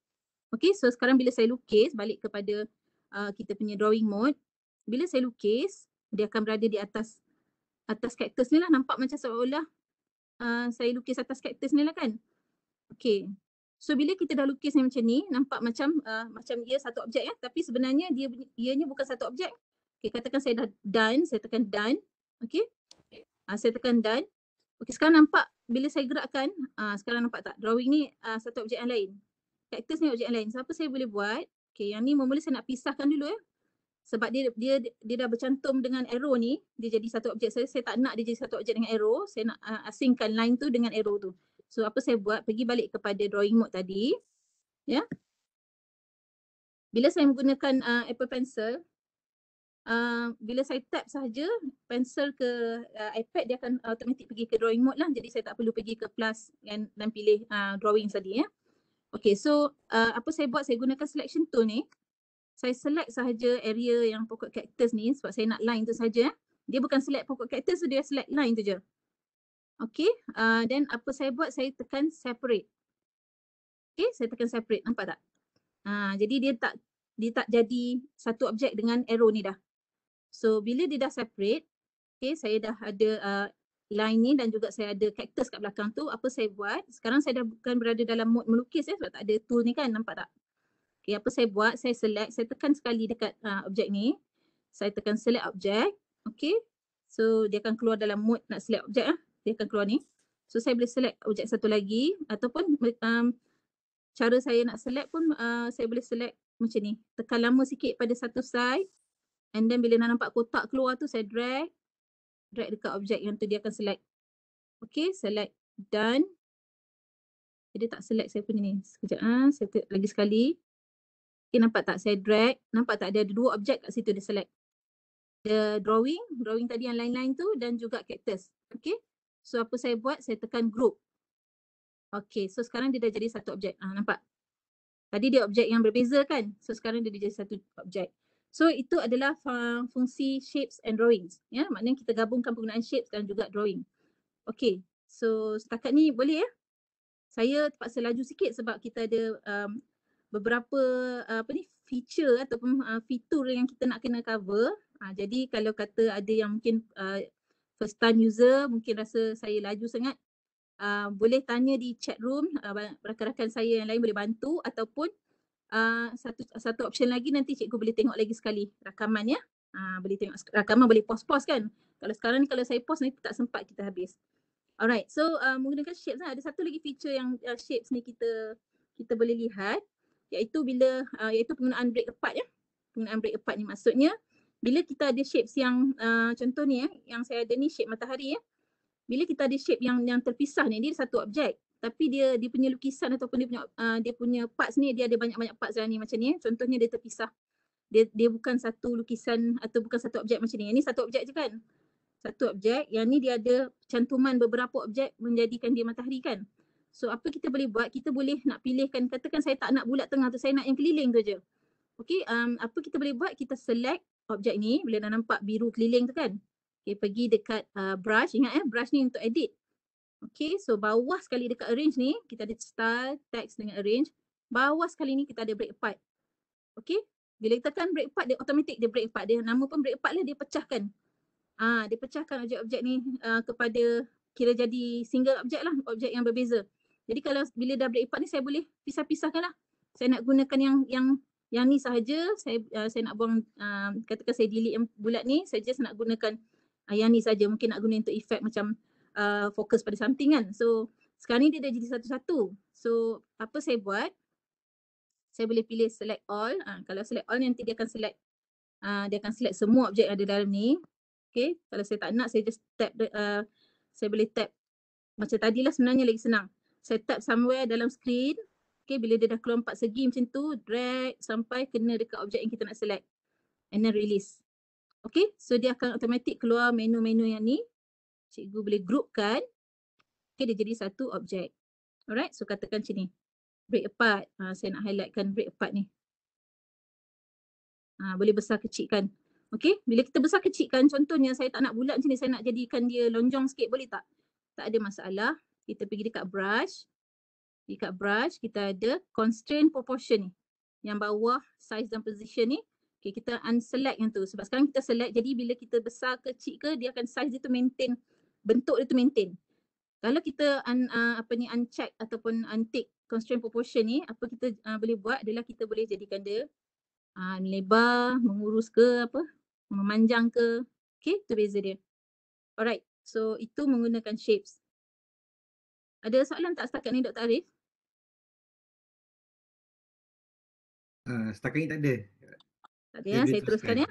Okay so sekarang bila saya lukis balik kepada uh, kita punya drawing mode bila saya lukis dia akan berada di atas atas kaktus ni lah nampak macam seolah uh, saya lukis atas kaktus ni lah kan. Okay so bila kita dah lukis ni macam ni nampak macam uh, macam ia satu objek ya tapi sebenarnya dia ianya bukan satu objek. Okay katakan saya dah done saya tekan done okay uh, saya tekan done okay sekarang nampak bila saya gerakkan uh, sekarang nampak tak drawing ni uh, satu objek yang lain Kaktus ni objek lain. So apa saya boleh buat? Okay yang ni mula saya nak pisahkan dulu ya. Sebab dia, dia dia dah bercantum dengan arrow ni, dia jadi satu objek. Saya, saya tak nak dia jadi satu objek dengan arrow. Saya nak uh, asingkan line tu dengan arrow tu. So apa saya buat? Pergi balik kepada drawing mode tadi. Ya. Yeah. Bila saya menggunakan uh, Apple Pencil, uh, bila saya tap saja pencil ke uh, iPad dia akan automatik pergi ke drawing mode lah. Jadi saya tak perlu pergi ke plus dan, dan pilih uh, drawing tadi ya. Yeah. Okay so uh, apa saya buat saya gunakan selection tool ni. Saya select sahaja area yang pokok cactus ni sebab saya nak line tu sahaja. Eh. Dia bukan select pokok cactus tu dia select line tu je. Okay uh, then apa saya buat saya tekan separate. Okay saya tekan separate nampak tak? Uh, jadi dia tak dia tak jadi satu objek dengan arrow ni dah. So bila dia dah separate, okay saya dah ada uh, line ni dan juga saya ada cactus kat belakang tu apa saya buat sekarang saya dah bukan berada dalam mode melukis ya sebab tak ada tool ni kan nampak tak okey apa saya buat saya select saya tekan sekali dekat uh, objek ni saya tekan select object okey so dia akan keluar dalam mode nak select objek ah ya. dia akan keluar ni so saya boleh select objek satu lagi ataupun um, cara saya nak select pun uh, saya boleh select macam ni tekan lama sikit pada satu side and then bila nak nampak kotak keluar tu saya drag drag dekat objek yang tu dia akan select. Okay, select done. Dia tak select saya punya ni. Sekejap ah, ha. saya lagi sekali. Okay, nampak tak saya drag? Nampak tak dia ada dua objek kat situ dia select. The drawing, drawing tadi yang lain-lain tu dan juga cactus. Okay, so apa saya buat? Saya tekan group. Okay, so sekarang dia dah jadi satu objek. ha, nampak? Tadi dia objek yang berbeza kan? So sekarang dia jadi satu objek. So itu adalah fungsi shapes and drawings. Ya, maknanya kita gabungkan penggunaan shapes dan juga drawing. Okay, so setakat ni boleh ya? Saya terpaksa laju sikit sebab kita ada um, beberapa uh, apa ni feature ataupun uh, fitur yang kita nak kena cover. Uh, jadi kalau kata ada yang mungkin uh, first time user mungkin rasa saya laju sangat, uh, boleh tanya di chat room uh, rakan-rakan saya yang lain boleh bantu ataupun uh, satu satu option lagi nanti cikgu boleh tengok lagi sekali rakaman ya. Uh, boleh tengok rakaman boleh post-post kan. Kalau sekarang ni kalau saya post nanti tak sempat kita habis. Alright, so uh, menggunakan shapes lah. ada satu lagi feature yang uh, shapes ni kita kita boleh lihat iaitu bila uh, iaitu penggunaan break apart ya. Penggunaan break apart ni maksudnya bila kita ada shapes yang uh, contoh ni ya, yang saya ada ni shape matahari ya. Bila kita ada shape yang yang terpisah ni, dia satu objek tapi dia dia punya lukisan ataupun dia punya uh, dia punya parts ni dia ada banyak-banyak parts lah ni macam ni eh. contohnya dia terpisah dia dia bukan satu lukisan atau bukan satu objek macam ni ini satu objek je kan satu objek yang ni dia ada cantuman beberapa objek menjadikan dia matahari kan so apa kita boleh buat kita boleh nak pilihkan katakan saya tak nak bulat tengah tu saya nak yang keliling tu je okey um, apa kita boleh buat kita select objek ni Boleh dah nampak biru keliling tu kan okey pergi dekat uh, brush ingat eh brush ni untuk edit Okay, so bawah sekali dekat arrange ni, kita ada style, text dengan arrange. Bawah sekali ni kita ada break apart. Okay, bila kita tekan break apart, dia automatic dia break apart. Dia nama pun break apart lah, dia pecahkan. Ah, ha, dia pecahkan objek-objek ni uh, kepada kira jadi single objek lah, objek yang berbeza. Jadi kalau bila dah break apart ni, saya boleh pisah-pisahkan lah. Saya nak gunakan yang yang yang ni sahaja, saya uh, saya nak buang, uh, katakan saya delete yang bulat ni, saya just nak gunakan uh, yang ni saja. Mungkin nak guna untuk efek macam uh, fokus pada something kan. So sekarang ni dia dah jadi satu-satu. So apa saya buat? Saya boleh pilih select all. Uh, kalau select all nanti dia akan select uh, dia akan select semua objek yang ada dalam ni. Okay. Kalau saya tak nak saya just tap uh, saya boleh tap macam tadilah sebenarnya lagi senang. Saya tap somewhere dalam screen. Okay, bila dia dah keluar empat segi macam tu, drag sampai kena dekat objek yang kita nak select. And then release. Okay, so dia akan automatic keluar menu-menu yang ni cikgu boleh groupkan okay, dia jadi satu objek. Alright, so katakan sini. Break apart. Ha, saya nak highlightkan break apart ni. Ha, boleh besar kecilkan. Okay, bila kita besar kecilkan contohnya saya tak nak bulat macam ni, saya nak jadikan dia lonjong sikit boleh tak? Tak ada masalah. Kita pergi dekat brush. Dekat brush kita ada constraint proportion ni. Yang bawah size dan position ni. Okay, kita unselect yang tu. Sebab sekarang kita select jadi bila kita besar kecil ke dia akan size dia tu maintain bentuk dia tu maintain. Kalau kita un, uh, apa ni uncheck ataupun untick constraint proportion ni apa kita uh, boleh buat adalah kita boleh jadikan dia uh, lebar, mengurus ke apa, memanjang ke. Okay, tu beza dia. Alright, so itu menggunakan shapes. Ada soalan tak setakat ni Dr. Arif? Uh, setakat ni tak ada. Tak ada ya, saya teruskan, teruskan ya.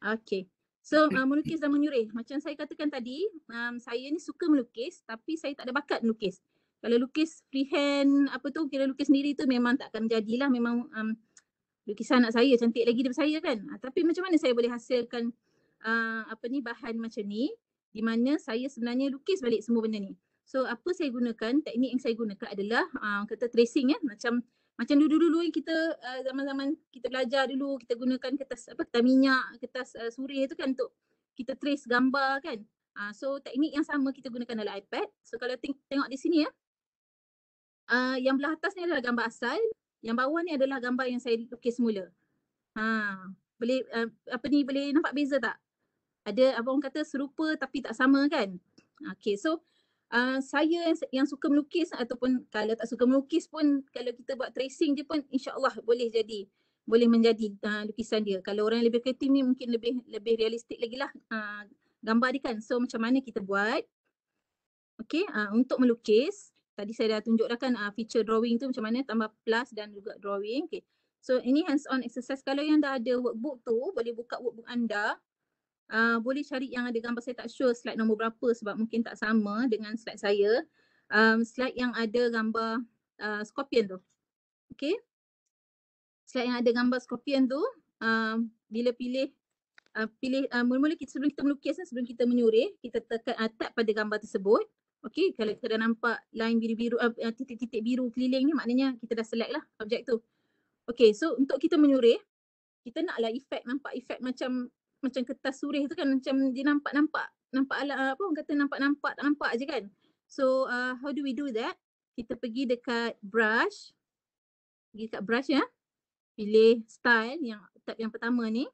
Okay. So uh, melukis dan menyurih. Macam saya katakan tadi, um, saya ni suka melukis tapi saya tak ada bakat melukis. Kalau lukis freehand apa tu kira lukis sendiri tu memang tak akan jadilah memang um, lukisan anak saya cantik lagi daripada saya kan. Uh, tapi macam mana saya boleh hasilkan uh, apa ni bahan macam ni di mana saya sebenarnya lukis balik semua benda ni. So apa saya gunakan, teknik yang saya gunakan adalah uh, kata tracing ya. Eh? Macam macam dulu-dulu kita eh, zaman-zaman kita belajar dulu kita gunakan kertas apa kertas minyak, kertas eh, suri itu kan untuk kita trace gambar kan. Ah, so teknik yang sama kita gunakan dalam iPad. So kalau teng- tengok di sini ya. Ah, yang belah atas ni adalah gambar asal, yang bawah ni adalah gambar yang saya lukis semula. Ha, boleh eh, apa ni boleh nampak beza tak? Ada apa orang kata serupa tapi tak sama kan? Ah, okay so uh, saya yang, yang suka melukis ataupun kalau tak suka melukis pun kalau kita buat tracing je pun insyaallah boleh jadi boleh menjadi uh, lukisan dia. Kalau orang yang lebih kreatif ni mungkin lebih lebih realistik lagi lah uh, ah, gambar dia kan. So macam mana kita buat okay, uh, untuk melukis. Tadi saya dah tunjuk kan uh, feature drawing tu macam mana tambah plus dan juga drawing. Okay. So ini hands on exercise. Kalau yang dah ada workbook tu boleh buka workbook anda. Ah, boleh cari yang ada gambar saya tak sure slide nombor berapa sebab mungkin tak sama dengan slide saya. Um, slide yang ada gambar uh, scorpion tu. Okay. Slide yang ada gambar skopian tu, uh, bila pilih Uh, pilih mula-mula kita sebelum kita melukis kan, sebelum kita menyurih kita tekan uh, tap pada gambar tersebut okey kalau kita dah nampak line biru-biru titik-titik biru keliling ni maknanya kita dah select lah objek tu okey so untuk kita menyurih kita naklah efek nampak efek macam macam kertas surih tu kan macam dia nampak-nampak nampak ala apa orang kata nampak-nampak tak nampak je kan so uh, how do we do that kita pergi dekat brush pergi dekat brush ya pilih style yang tab yang pertama ni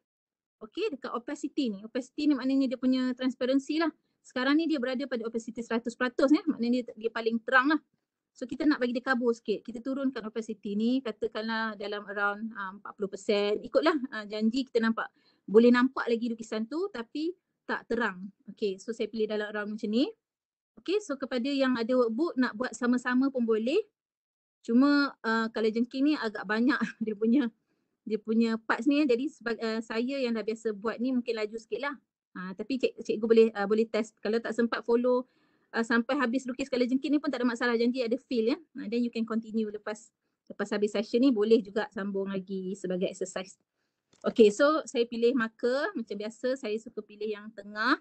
okey dekat opacity ni opacity ni maknanya dia punya transparency lah sekarang ni dia berada pada opacity 100% ya maknanya dia, dia paling terang lah so kita nak bagi dia kabur sikit kita turunkan opacity ni katakanlah dalam around uh, 40% ikutlah uh, janji kita nampak boleh nampak lagi lukisan tu tapi tak terang. Okay so saya pilih dalam orang macam ni. Okay so kepada yang ada workbook nak buat sama-sama pun boleh. Cuma uh, kalau jengking ni agak banyak dia punya dia punya parts ni eh. jadi sebagai, uh, saya yang dah biasa buat ni mungkin laju sikit lah. Uh, tapi cik, cikgu boleh uh, boleh test kalau tak sempat follow Uh, sampai habis lukis kalau jengkit ni pun tak ada masalah janji ada feel ya uh, then you can continue lepas lepas habis session ni boleh juga sambung lagi sebagai exercise Okay, so saya pilih marker. Macam biasa, saya suka pilih yang tengah.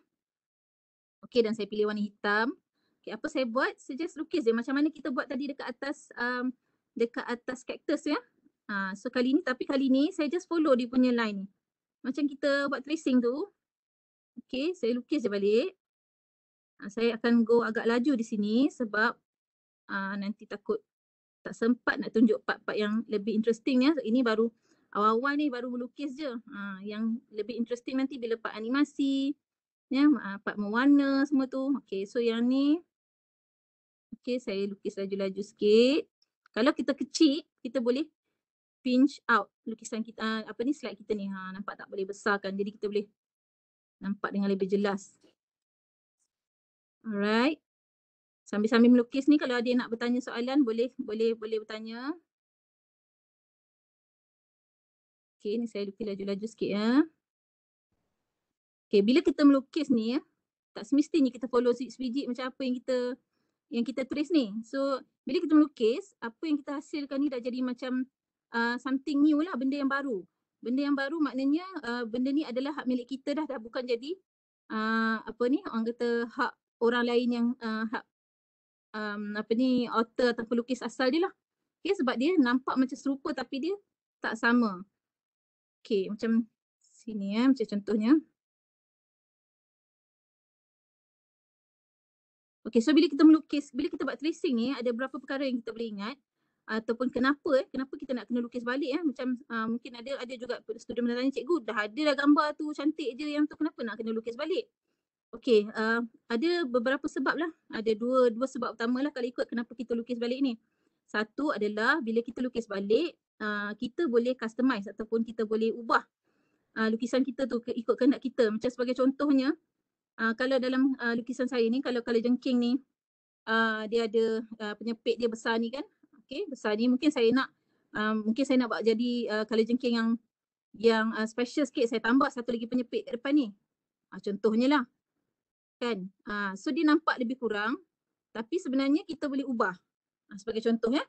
Okay, dan saya pilih warna hitam. Okay, apa saya buat? Saya just lukis je Macam mana kita buat tadi dekat atas um, dekat atas kaktus ya. Ha, so kali ni, tapi kali ni saya just follow dia punya line. Macam kita buat tracing tu. Okay, saya lukis je balik. Ha, saya akan go agak laju di sini sebab uh, nanti takut tak sempat nak tunjuk part-part yang lebih interesting ya. ini baru awal-awal ni baru melukis je. Ha, yang lebih interesting nanti bila part animasi, ya, ha, part mewarna semua tu. Okay, so yang ni, okay saya lukis laju-laju sikit. Kalau kita kecil, kita boleh pinch out lukisan kita, ah, apa ni slide kita ni. Ha, nampak tak boleh besarkan, jadi kita boleh nampak dengan lebih jelas. Alright. Sambil-sambil melukis ni kalau ada yang nak bertanya soalan boleh boleh boleh bertanya. Okey ni saya lukis laju-laju sikit ya. Okey bila kita melukis ni ya tak semestinya kita follow sebijik macam apa yang kita yang kita tulis ni. So bila kita melukis apa yang kita hasilkan ni dah jadi macam uh, something new lah benda yang baru. Benda yang baru maknanya uh, benda ni adalah hak milik kita dah dah bukan jadi uh, apa ni orang kata hak orang lain yang uh, hak um, apa ni author atau pelukis asal dia lah. Okay, sebab dia nampak macam serupa tapi dia tak sama. Okey, macam sini ya, macam contohnya. Okey, so bila kita melukis, bila kita buat tracing ni ada berapa perkara yang kita boleh ingat ataupun kenapa eh, kenapa kita nak kena lukis balik ya? Eh? Macam uh, mungkin ada ada juga student menanya cikgu, dah ada dah gambar tu cantik je yang tu kenapa nak kena lukis balik? Okey, uh, ada beberapa sebab lah. Ada dua dua sebab utamalah kalau ikut kenapa kita lukis balik ni. Satu adalah bila kita lukis balik, Ah, kita boleh customize ataupun kita boleh ubah uh, lukisan kita tu ikut kehendak kita. Macam sebagai contohnya, uh, kalau dalam uh, lukisan saya ni, kalau kalau jengking ni, uh, dia ada uh, penyepit dia besar ni kan. Okay, besar ni mungkin saya nak um, mungkin saya nak buat jadi uh, kalau jengking yang yang uh, special sikit saya tambah satu lagi penyepit kat depan ni. Uh, contohnya lah. Kan? Uh, so dia nampak lebih kurang tapi sebenarnya kita boleh ubah. Uh, sebagai contoh ya. Eh?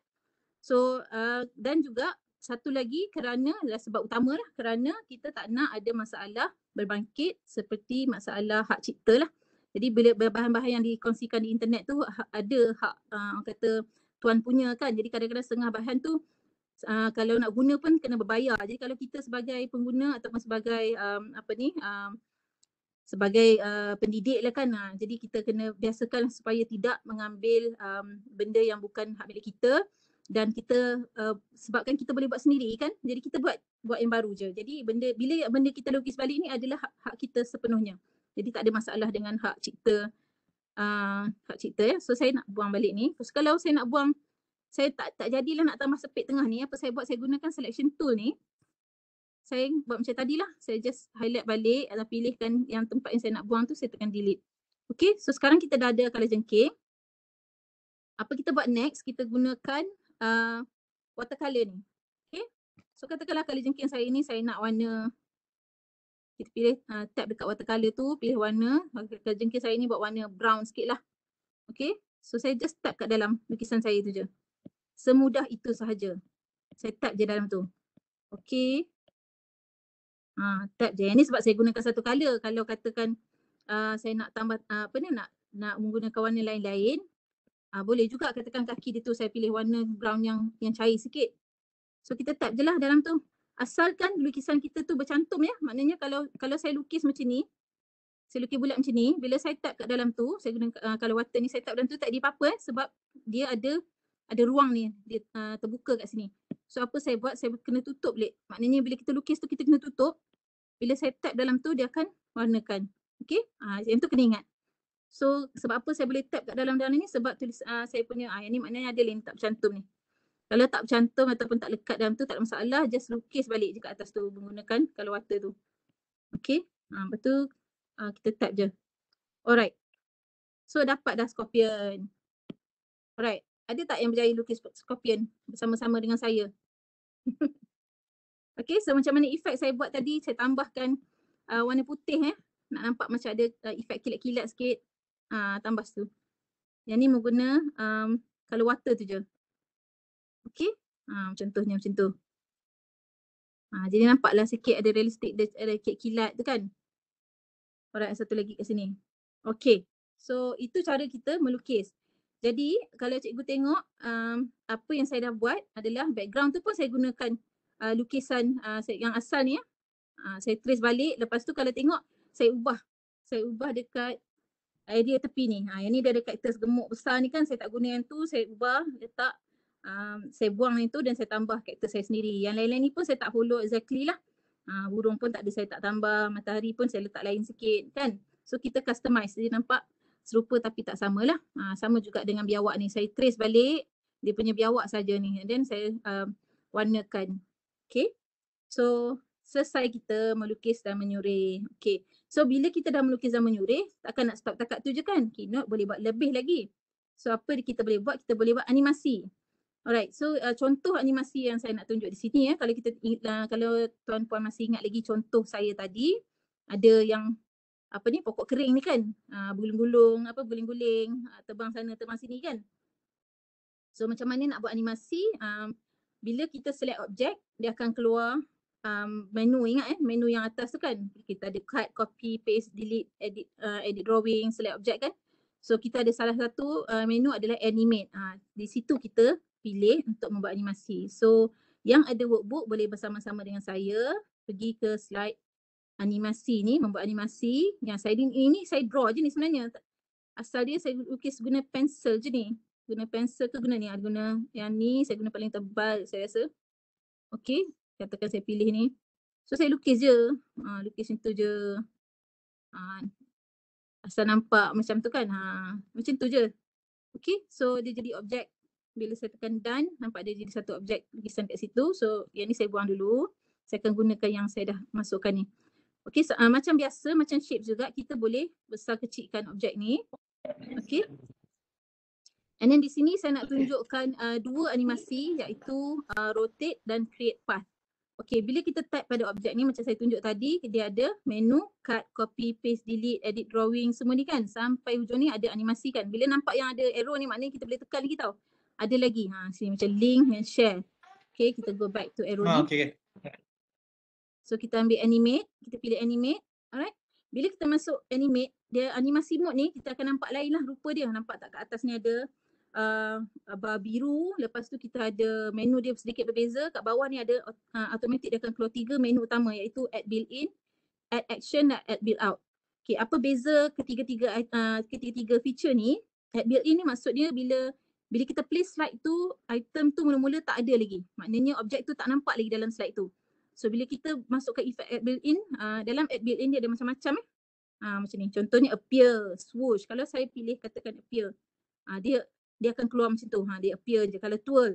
So uh, dan juga satu lagi kerana lah sebab utama lah kerana kita tak nak ada masalah berbangkit seperti masalah hak cipta lah. Jadi bila bahan-bahan yang dikongsikan di internet tu ha, ada hak uh, kata tuan punya kan. Jadi kadang-kadang setengah bahan tu uh, kalau nak guna pun kena berbayar. Jadi kalau kita sebagai pengguna ataupun sebagai um, apa ni um, sebagai uh, pendidik lah kan. Uh, jadi kita kena biasakan supaya tidak mengambil um, benda yang bukan hak milik kita dan kita uh, sebabkan kita boleh buat sendiri kan jadi kita buat buat yang baru je jadi benda bila benda kita lukis balik ni adalah hak, hak kita sepenuhnya jadi tak ada masalah dengan hak cipta uh, hak cipta ya so saya nak buang balik ni so, kalau saya nak buang saya tak tak jadilah nak tambah sepit tengah ni apa saya buat saya gunakan selection tool ni saya buat macam tadilah saya just highlight balik atau pilihkan yang tempat yang saya nak buang tu saya tekan delete Okay, so sekarang kita dah ada color jengking apa kita buat next kita gunakan uh, watercolor ni. Okay. So katakanlah kali jengking saya ni saya nak warna kita pilih uh, tab dekat watercolor tu, pilih warna. Kali jengking saya ni buat warna brown sikit lah. Okay. So saya just tap kat dalam lukisan saya tu je. Semudah itu sahaja. Saya tap je dalam tu. Okay. Ha, tap je. Yang ni sebab saya gunakan satu color. Kalau katakan uh, saya nak tambah uh, apa ni nak nak menggunakan warna lain-lain ha, boleh juga katakan kaki dia tu saya pilih warna brown yang yang cair sikit. So kita tap je lah dalam tu. Asalkan lukisan kita tu bercantum ya. Maknanya kalau kalau saya lukis macam ni, saya lukis bulat macam ni, bila saya tap kat dalam tu, saya guna uh, kalau water ni saya tap dalam tu tak ada apa-apa eh, sebab dia ada ada ruang ni, dia uh, terbuka kat sini. So apa saya buat, saya kena tutup balik. Maknanya bila kita lukis tu kita kena tutup. Bila saya tap dalam tu dia akan warnakan. Okay, uh, yang tu kena ingat. So sebab apa saya boleh tap kat dalam dalam ni sebab tulis uh, saya punya ah uh, ni maknanya ada lintak cantum ni. Kalau tak cantum ataupun tak lekat dalam tu tak ada masalah just lukis balik je kat atas tu menggunakan kalau water tu. okay Ah uh, betul uh, kita tap je. Alright. So dapat dah scorpion. Alright. Ada tak yang berjaya lukis scorpion bersama-sama dengan saya? okay, so macam mana efek saya buat tadi, saya tambahkan uh, warna putih eh. Nak nampak macam ada uh, ah, efek kilat-kilat sikit uh, ah, tambah tu. Yang ni mengguna um, colour water tu je. Okay. Ha, macam tu, macam tu. Ha, jadi nampaklah sikit ada realistik, ada, ada kek kilat tu kan. Orang satu lagi kat sini. Okay. So itu cara kita melukis. Jadi kalau cikgu tengok um, apa yang saya dah buat adalah background tu pun saya gunakan uh, lukisan uh, yang asal ni Uh, saya trace balik. Lepas tu kalau tengok saya ubah. Saya ubah dekat dia tepi ni. Ha, yang ni dia ada kaktus gemuk besar ni kan saya tak guna yang tu saya ubah letak um, saya buang yang tu dan saya tambah kaktus saya sendiri. Yang lain-lain ni pun saya tak follow exactly lah. Ha, burung pun tak ada saya tak tambah. Matahari pun saya letak lain sikit kan. So kita customize. Dia nampak serupa tapi tak samalah. Ha, sama juga dengan biawak ni. Saya trace balik dia punya biawak saja ni. Then saya um, warnakan. Okay. So selesai kita melukis dan menyuri, Okay. So bila kita dah melukis zaman nyureh, takkan nak stop takat tu je kan? Keynote boleh buat lebih lagi. So apa kita boleh buat? Kita boleh buat animasi. Alright, so uh, contoh animasi yang saya nak tunjuk di sini ya. Kalau kita uh, kalau tuan-puan masih ingat lagi contoh saya tadi, ada yang apa ni pokok kering ni kan? Uh, bulung-bulung, apa guling-guling, uh, terbang sana terbang sini kan? So macam mana nak buat animasi? Uh, bila kita select objek, dia akan keluar um, menu ingat eh menu yang atas tu kan kita ada cut, copy, paste, delete, edit uh, edit drawing, select object kan. So kita ada salah satu uh, menu adalah animate. Uh, di situ kita pilih untuk membuat animasi. So yang ada workbook boleh bersama-sama dengan saya pergi ke slide animasi ni membuat animasi yang saya ini, ini saya draw je ni sebenarnya. Asal dia saya lukis guna pencil je ni. Guna pencil ke guna ni? Ah, guna yang ni saya guna paling tebal saya rasa. Okay, katakan saya pilih ni. So saya lukis je. Ha, lukis macam tu je. Ha, asal nampak macam tu kan. Ha, macam tu je. Okay so dia jadi objek. Bila saya tekan done nampak dia jadi satu objek lukisan kat situ. So yang ni saya buang dulu. Saya akan gunakan yang saya dah masukkan ni. Okay so, ha, macam biasa macam shape juga kita boleh besar kecilkan objek ni. Okay. And then di sini saya nak tunjukkan uh, dua animasi iaitu uh, rotate dan create path. Okay, bila kita type pada objek ni macam saya tunjuk tadi, dia ada menu, cut, copy, paste, delete, edit, drawing, semua ni kan. Sampai hujung ni ada animasi kan. Bila nampak yang ada error ni maknanya kita boleh tekan lagi tau. Ada lagi. Ha, sini macam link dan share. Okay, kita go back to arrow ha, ni. Okay. So kita ambil animate, kita pilih animate. Alright. Bila kita masuk animate, dia animasi mode ni kita akan nampak lain lah rupa dia. Nampak tak kat atas ni ada Um, bar biru lepas tu kita ada menu dia sedikit berbeza kat bawah ni ada uh, automatic dia akan keluar tiga menu utama iaitu add bill in add action dan add bill out okey apa beza ketiga-tiga uh, ketiga-tiga feature ni add bill in ni maksudnya bila bila kita place slide tu item tu mula-mula tak ada lagi maknanya objek tu tak nampak lagi dalam slide tu so bila kita masuk ke effect add bill in uh, dalam add bill in dia ada macam-macam eh Ha, macam ni contohnya appear swoosh kalau saya pilih katakan appear ha, dia dia akan keluar macam tu ha dia appear je kalau twirl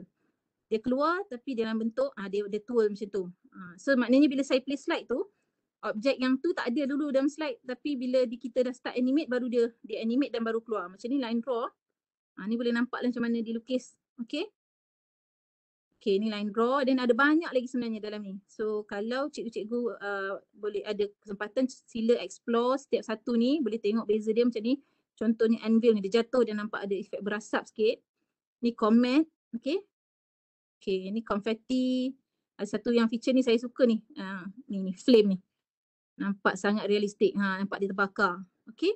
dia keluar tapi dalam bentuk ha, dia dia twirl macam tu ha, so maknanya bila saya play slide tu objek yang tu tak ada dulu dalam slide tapi bila di, kita dah start animate baru dia dia animate dan baru keluar macam ni line draw ha, ni boleh nampak lah macam mana dilukis Okay? Okay, ni line draw dan ada banyak lagi sebenarnya dalam ni so kalau cikgu-cikgu uh, boleh ada kesempatan sila explore setiap satu ni boleh tengok beza dia macam ni contohnya anvil ni dia jatuh dia nampak ada efek berasap sikit ni comet okey okey ni confetti ada satu yang feature ni saya suka ni ha ni ni flame ni nampak sangat realistik ha nampak dia terbakar okey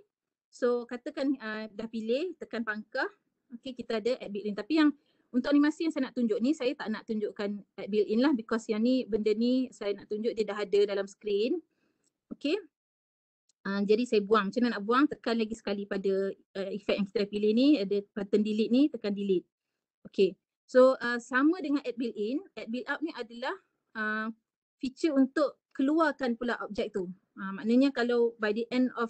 so katakan uh, dah pilih tekan pangkah okey kita ada add in tapi yang untuk animasi yang saya nak tunjuk ni saya tak nak tunjukkan add in lah because yang ni benda ni saya nak tunjuk dia dah ada dalam screen okey Uh, jadi saya buang. Macam mana nak buang? Tekan lagi sekali pada uh, eh, efek yang kita pilih ni, ada eh, button delete ni, tekan delete. Okay. So uh, sama dengan add build in, add build up ni adalah uh, feature untuk keluarkan pula objek tu. Uh, maknanya kalau by the end of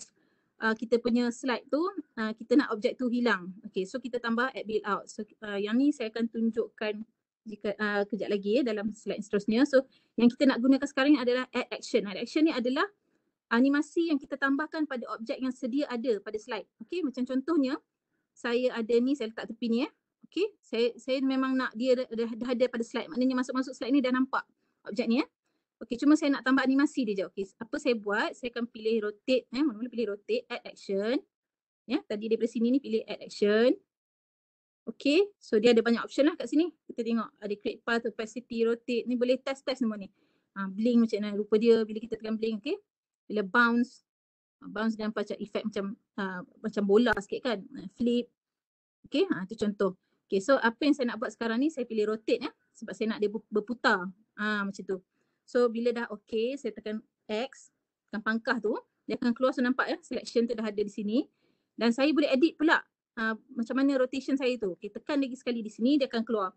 uh, kita punya slide tu, uh, kita nak objek tu hilang. Okay, so kita tambah add build out. So uh, yang ni saya akan tunjukkan jika uh, kejap lagi ya dalam slide seterusnya. So yang kita nak gunakan sekarang adalah add action. Add action ni adalah animasi yang kita tambahkan pada objek yang sedia ada pada slide. Okey, macam contohnya saya ada ni saya letak tepi ni eh. Okey, saya saya memang nak dia dah, dah ada pada slide. Maknanya masuk-masuk slide ni dah nampak objek ni eh. Okey, cuma saya nak tambah animasi dia je. Okey, apa saya buat? Saya akan pilih rotate eh, mana-mana pilih rotate add action. Ya, yeah, tadi daripada sini ni pilih add action. Okey, so dia ada banyak option lah kat sini. Kita tengok ada create path, opacity, rotate. Ni boleh test-test semua ni. Ha, blink macam mana. Rupa dia bila kita tekan blink. Okey, bila bounce ah, bounce dan macam efek macam uh, macam bola sikit kan ah, flip okey ha tu contoh okey so apa yang saya nak buat sekarang ni saya pilih rotate ya sebab saya nak dia berputar ha macam tu so bila dah okey saya tekan x tekan pangkah tu dia akan keluar so nampak ya selection tu dah ada di sini dan saya boleh edit pula ha, macam mana rotation saya tu okey tekan lagi sekali di sini dia akan keluar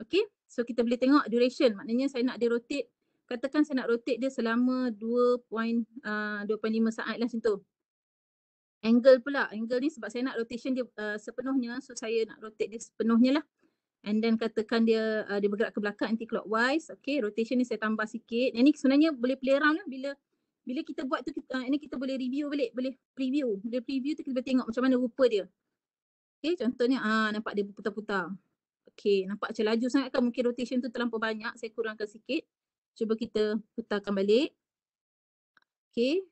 okey so kita boleh tengok duration maknanya saya nak dia rotate katakan saya nak rotate dia selama 2.5 uh, ah, saat lah macam tu. Angle pula, angle ni sebab saya nak rotation dia uh, sepenuhnya so saya nak rotate dia sepenuhnya lah. And then katakan dia uh, dia bergerak ke belakang anti-clockwise. Okay rotation ni saya tambah sikit. Yang ni sebenarnya boleh play around lah bila bila kita buat tu kita, uh, ini kita boleh review balik, boleh preview. Bila preview tu kita boleh tengok macam mana rupa dia. Okay contohnya uh, nampak dia putar-putar. Okay nampak macam laju sangat kan mungkin rotation tu terlampau banyak. Saya kurangkan sikit cuba kita putarkan balik. Okay.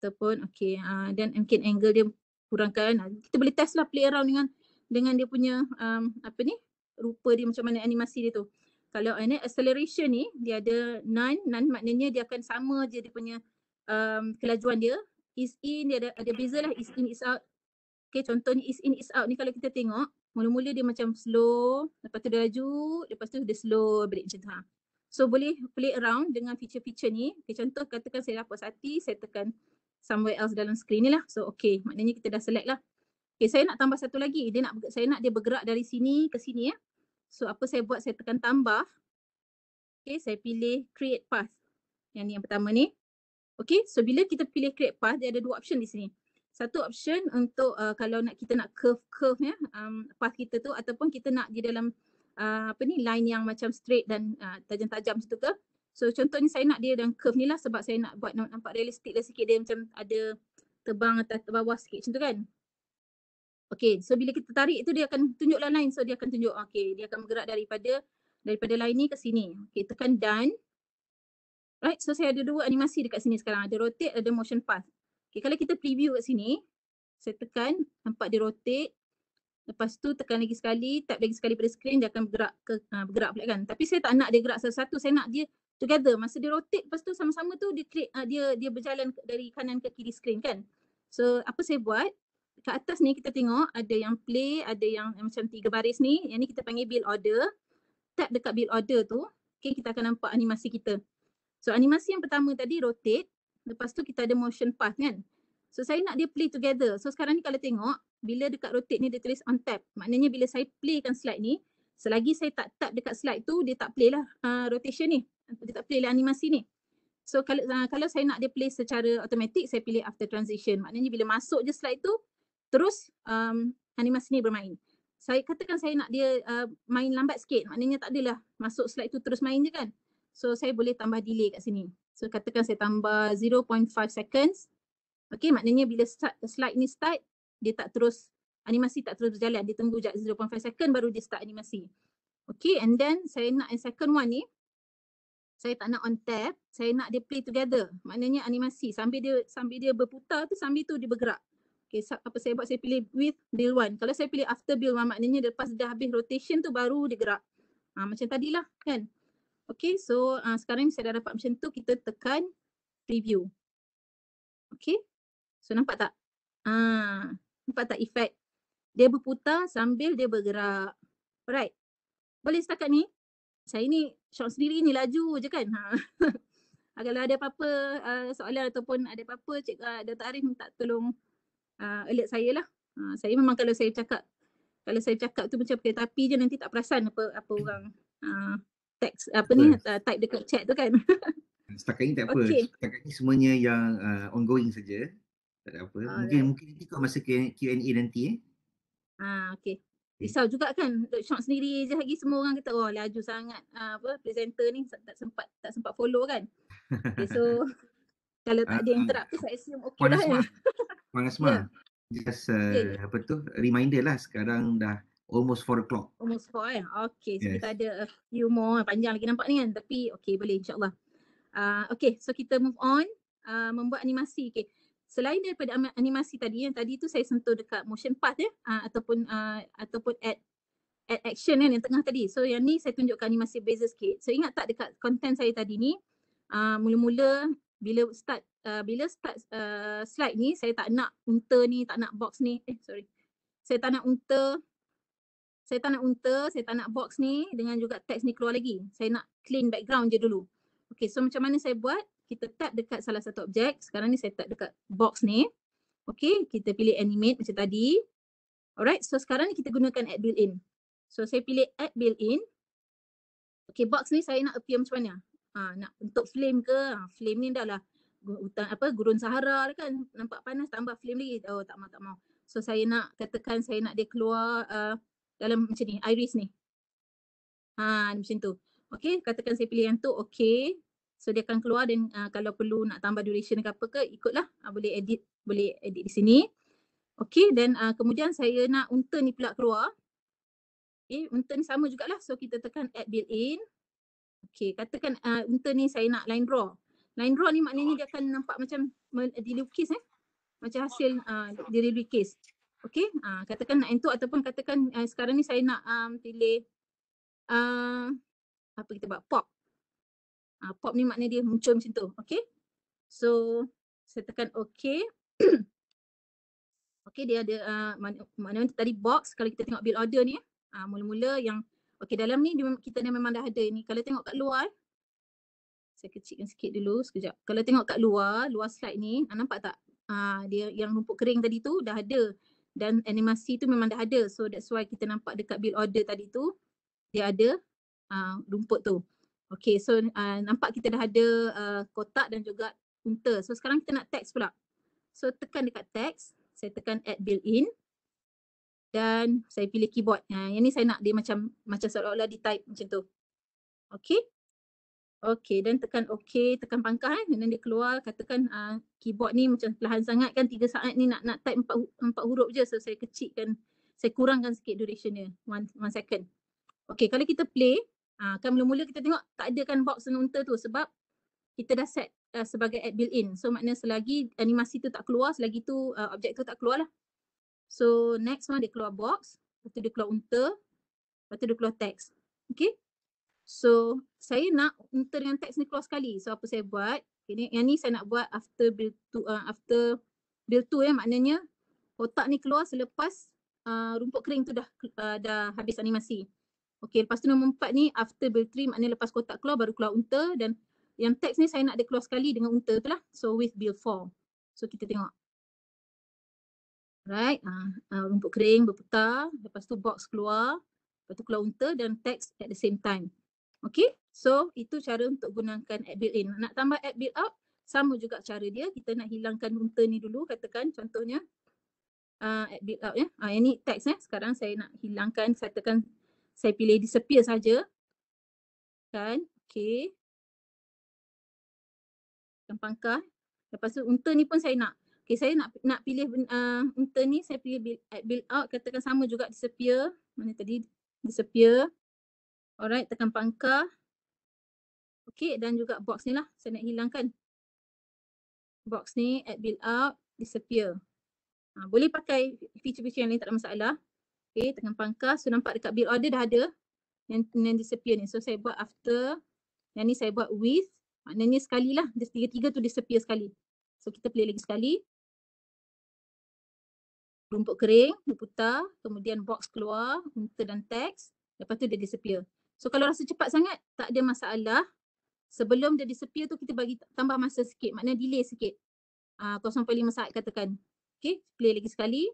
Ataupun okay. Uh, dan mungkin angle dia kurangkan. Ah, kita boleh test lah play around dengan dengan dia punya um, apa ni rupa dia macam mana animasi dia tu. Kalau ini eh, acceleration ni dia ada none. None maknanya dia akan sama je dia punya um, kelajuan dia. Is in dia ada, ada beza lah is in is out. Okay contohnya is in is out ni kalau kita tengok Mula-mula dia macam slow, lepas tu dia laju, lepas tu dia slow balik macam tu. Ha. So boleh play around dengan feature-feature ni. Okay, contoh katakan saya dah puas hati, saya tekan somewhere else dalam screen ni lah. So okay, maknanya kita dah select lah. Okay, saya nak tambah satu lagi. Dia nak Saya nak dia bergerak dari sini ke sini ya. So apa saya buat, saya tekan tambah. Okay, saya pilih create path. Yang ni yang pertama ni. Okay, so bila kita pilih create path, dia ada dua option di sini. Satu option untuk uh, kalau nak kita nak curve-curve ya, um, path kita tu ataupun kita nak di dalam Ah, apa ni line yang macam straight dan uh, tajam-tajam macam tu ke. So contohnya saya nak dia dan curve ni lah sebab saya nak buat nampak realistik lah sikit dia macam ada terbang atas bawah sikit macam tu kan. Okay so bila kita tarik tu dia akan tunjuk lah line so dia akan tunjuk okay dia akan bergerak daripada daripada line ni ke sini. Okay tekan done. Right so saya ada dua animasi dekat sini sekarang ada rotate ada motion path. Okay kalau kita preview kat sini saya tekan nampak dia rotate Lepas tu tekan lagi sekali, tap lagi sekali pada skrin, dia akan bergerak ke uh, bergerak pula kan. Tapi saya tak nak dia gerak satu-satu, saya nak dia together. Masa dia rotate lepas tu sama-sama tu dia create, uh, ha, dia dia berjalan dari kanan ke kiri skrin kan. So apa saya buat? Ke atas ni kita tengok ada yang play, ada yang, yang macam tiga baris ni. Yang ni kita panggil build order. Tap dekat build order tu, okay, kita akan nampak animasi kita. So animasi yang pertama tadi rotate. Lepas tu kita ada motion path kan. So saya nak dia play together. So sekarang ni kalau tengok bila dekat rotate ni dia tulis on tap. Maknanya bila saya playkan slide ni selagi saya tak tap dekat slide tu dia tak play lah uh, rotation ni. Dia tak play lah animasi ni. So kalau uh, kalau saya nak dia play secara automatik saya pilih after transition. Maknanya bila masuk je slide tu terus um, animasi ni bermain. Saya katakan saya nak dia uh, main lambat sikit. Maknanya tak adalah masuk slide tu terus main je kan. So saya boleh tambah delay kat sini. So katakan saya tambah 0.5 seconds Okay maknanya bila start, slide ni start dia tak terus animasi tak terus berjalan dia tunggu jap 0.5 second baru dia start animasi. Okay and then saya nak yang second one ni saya tak nak on tap, saya nak dia play together. Maknanya animasi sambil dia sambil dia berputar tu sambil tu dia bergerak. Okay, apa saya buat saya pilih with build one. Kalau saya pilih after build one maknanya lepas dah habis rotation tu baru dia gerak. Ha, macam tadilah kan. Okay so uh, sekarang ni saya dah dapat macam tu kita tekan preview. Okay So nampak tak? Ha, nampak tak efek? Dia berputar sambil dia bergerak. Alright. Boleh setakat ni? Saya ni shock sendiri ni laju je kan? Ha. Ah, kalau ada apa-apa uh, soalan ataupun ada apa-apa Cik uh, Dr. Arif minta tolong uh, alert saya lah. Uh, saya memang kalau saya cakap kalau saya cakap tu macam kereta api je nanti tak perasan apa apa orang uh, teks apa ni uh, type dekat chat tu kan. Setakat ni tak apa. Okay. Setakat ni semuanya yang uh, ongoing saja. Tak ada apa. Alright. Mungkin ya. mungkin nanti kau masa Q&A nanti eh. Ah okey. Hmm. Risau juga kan untuk shot sendiri je lagi semua orang kata oh laju sangat uh, apa presenter ni tak sempat tak sempat follow kan. Okay, so kalau ah, tak ada yang interrupt ah. tu saya assume okey lah. Puan Asma. Ya. Just uh, okay. Eh, apa tu reminder lah sekarang hmm. dah almost 4 o'clock. Almost 4 eh. Okay so kita ada a few more panjang lagi nampak ni kan tapi okay boleh insyaAllah. Uh, okay so kita move on uh, membuat animasi. Okay selain daripada animasi tadi yang tadi tu saya sentuh dekat motion path ah, ya uh, ataupun uh, ataupun add add action kan yang tengah tadi. So yang ni saya tunjukkan animasi beza sikit. So ingat tak dekat content saya tadi ni uh, mula-mula bila start uh, bila start uh, slide ni saya tak nak unta ni, tak nak box ni. Eh sorry. Saya tak nak unta saya tak nak unta, saya tak nak box ni dengan juga teks ni keluar lagi. Saya nak clean background je dulu. Okay so macam mana saya buat? kita tap dekat salah satu objek. Sekarang ni saya tap dekat box ni. Okay, kita pilih animate macam tadi. Alright, so sekarang ni kita gunakan add built-in. So saya pilih add built-in. Okay, box ni saya nak appear macam mana? Ha, nak untuk flame ke? Ha, flame ni dah lah hutan apa gurun sahara kan nampak panas tambah flame lagi oh tak mau tak mau so saya nak katakan saya nak dia keluar uh, dalam macam ni iris ni ha macam tu Okay, katakan saya pilih yang tu Okay. So dia akan keluar dan uh, kalau perlu nak tambah duration ke apa ke ikutlah uh, boleh edit boleh edit di sini. Okay dan uh, kemudian saya nak unta ni pula keluar. Okay eh, unta ni sama jugalah so kita tekan add built in. Okay katakan uh, unta ni saya nak line draw. Line draw ni maknanya dia akan nampak macam dilukis eh. Macam hasil uh, lukis. Okay uh, katakan nak itu ataupun katakan uh, sekarang ni saya nak um, pilih uh, apa kita buat pop. Uh, pop ni maknanya dia muncul macam tu. Okay. So, saya tekan okay, okay, dia ada uh, ah, mana mana tadi box. Kalau kita tengok bill order ni, ah, mula-mula uh, yang Okay, dalam ni dia, kita ni memang dah ada ni. Kalau tengok kat luar, eh. saya kecilkan sikit dulu sekejap. Kalau tengok kat luar, luar slide ni, nampak tak? Uh, dia yang rumput kering tadi tu dah ada. Dan animasi tu memang dah ada. So that's why kita nampak dekat bill order tadi tu, dia ada uh, rumput tu. Okay so uh, nampak kita dah ada uh, kotak dan juga unta. So sekarang kita nak text pula. So tekan dekat text. Saya tekan add bill in. Dan saya pilih keyboard. Uh, yang ni saya nak dia macam macam seolah-olah di type macam tu. Okay. Okay dan tekan okay. Tekan pangkah eh. Dan dia keluar katakan uh, keyboard ni macam perlahan sangat kan. Tiga saat ni nak nak type empat, empat huruf je. So saya kecilkan, Saya kurangkan sikit duration dia. One, one second. Okay kalau kita play. Ha, kan mula-mula kita tengok tak ada kan box dan tu sebab kita dah set uh, sebagai add built in. So maknanya selagi animasi tu tak keluar, selagi tu uh, objek tu tak keluar lah. So next one dia keluar box, lepas tu dia keluar unta, lepas tu dia keluar text. Okay. So saya nak unta dengan text ni keluar sekali. So apa saya buat? Okay, ni, yang ni saya nak buat after build to, uh, eh, after build to ya eh, maknanya kotak ni keluar selepas uh, rumput kering tu dah uh, dah habis animasi. Okay lepas tu nombor empat ni after bill three maknanya lepas kotak keluar baru keluar unta dan yang teks ni saya nak dia keluar sekali dengan unta tu lah. So with bill four. So kita tengok. Right, uh, ah, uh, ah, rumput kering berputar, lepas tu box keluar, lepas tu keluar unta dan teks at the same time. Okay, so itu cara untuk gunakan add bill in. Nak tambah add bill out, sama juga cara dia. Kita nak hilangkan unta ni dulu, katakan contohnya uh, ah, add bill out ya. Uh, ini teks ya, sekarang saya nak hilangkan, Saya tekan saya pilih disappear saja. Kan? Okey. Dan pangkah. Lepas tu unta ni pun saya nak. Okey saya nak nak pilih uh, unta ni saya pilih build, build out katakan sama juga disappear. Mana tadi disappear. Alright tekan pangkah. Okey dan juga box ni lah saya nak hilangkan. Box ni add build out disappear. Ha, boleh pakai feature-feature yang lain tak ada masalah. Okay, tangan pangkas. So nampak dekat build order dah ada yang, yang disappear ni. So saya buat after. Yang ni saya buat with. Maknanya sekali lah. just tiga-tiga tu disappear sekali. So kita play lagi sekali. Rumput kering, diputar. Kemudian box keluar, unta dan teks. Lepas tu dia disappear. So kalau rasa cepat sangat, tak ada masalah. Sebelum dia disappear tu kita bagi tambah masa sikit. Maknanya delay sikit. Ah, uh, 0.5 saat katakan. Okay, play lagi sekali.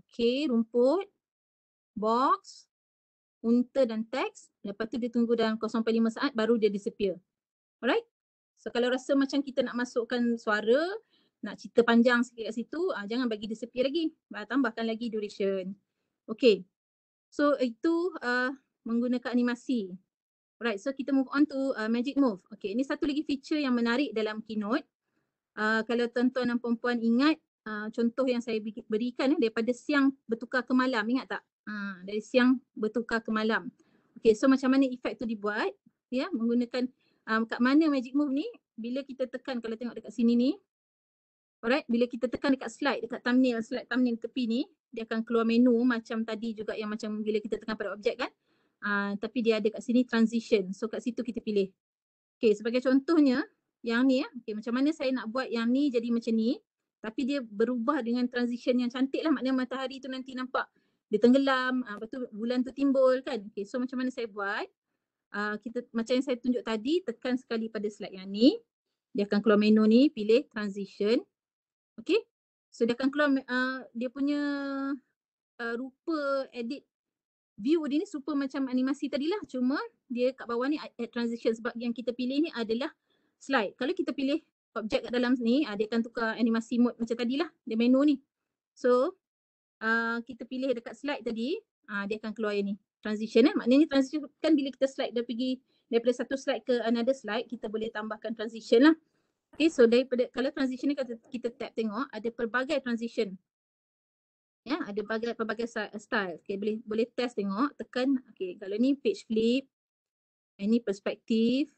Okey, rumput, box, unta dan teks. Lepas tu dia tunggu dalam 0.5 saat baru dia disappear. Alright? So kalau rasa macam kita nak masukkan suara, nak cerita panjang sikit kat situ, uh, jangan bagi disappear lagi. Ah, tambahkan lagi duration. Okey, So itu uh, menggunakan animasi. Alright, so kita move on to uh, magic move. Okey, ini satu lagi feature yang menarik dalam keynote. Uh, kalau tuan-tuan dan perempuan ingat uh, contoh yang saya berikan eh, daripada siang bertukar ke malam ingat tak uh, dari siang bertukar ke malam Okay, so macam mana efek tu dibuat ya yeah, menggunakan um, kat mana magic move ni bila kita tekan kalau tengok dekat sini ni alright bila kita tekan dekat slide dekat thumbnail slide thumbnail tepi ni dia akan keluar menu macam tadi juga yang macam bila kita tekan pada objek kan uh, tapi dia ada kat sini transition so kat situ kita pilih Okay, sebagai contohnya yang ni ya. Okay, macam mana saya nak buat yang ni jadi macam ni tapi dia berubah dengan transition yang cantik lah maknanya matahari tu nanti nampak dia tenggelam, uh, lepas tu bulan tu timbul kan. Okay, so macam mana saya buat? Uh, kita Macam yang saya tunjuk tadi, tekan sekali pada slide yang ni. Dia akan keluar menu ni, pilih transition. Okay, so dia akan keluar uh, dia punya uh, rupa edit view dia ni super macam animasi tadi lah. Cuma dia kat bawah ni add transition sebab yang kita pilih ni adalah slide. Kalau kita pilih objek kat dalam ni uh, ah, dia akan tukar animasi mode macam tadilah dia menu ni. So uh, kita pilih dekat slide tadi uh, dia akan keluar yang ni. Transition eh. Maknanya transition kan bila kita slide dah pergi daripada satu slide ke another slide kita boleh tambahkan transition lah. Okay so daripada kalau transition ni kata kita tap tengok ada pelbagai transition. Ya yeah, ada pelbagai, pelbagai style. Okay boleh boleh test tengok tekan okay kalau ni page flip ini perspektif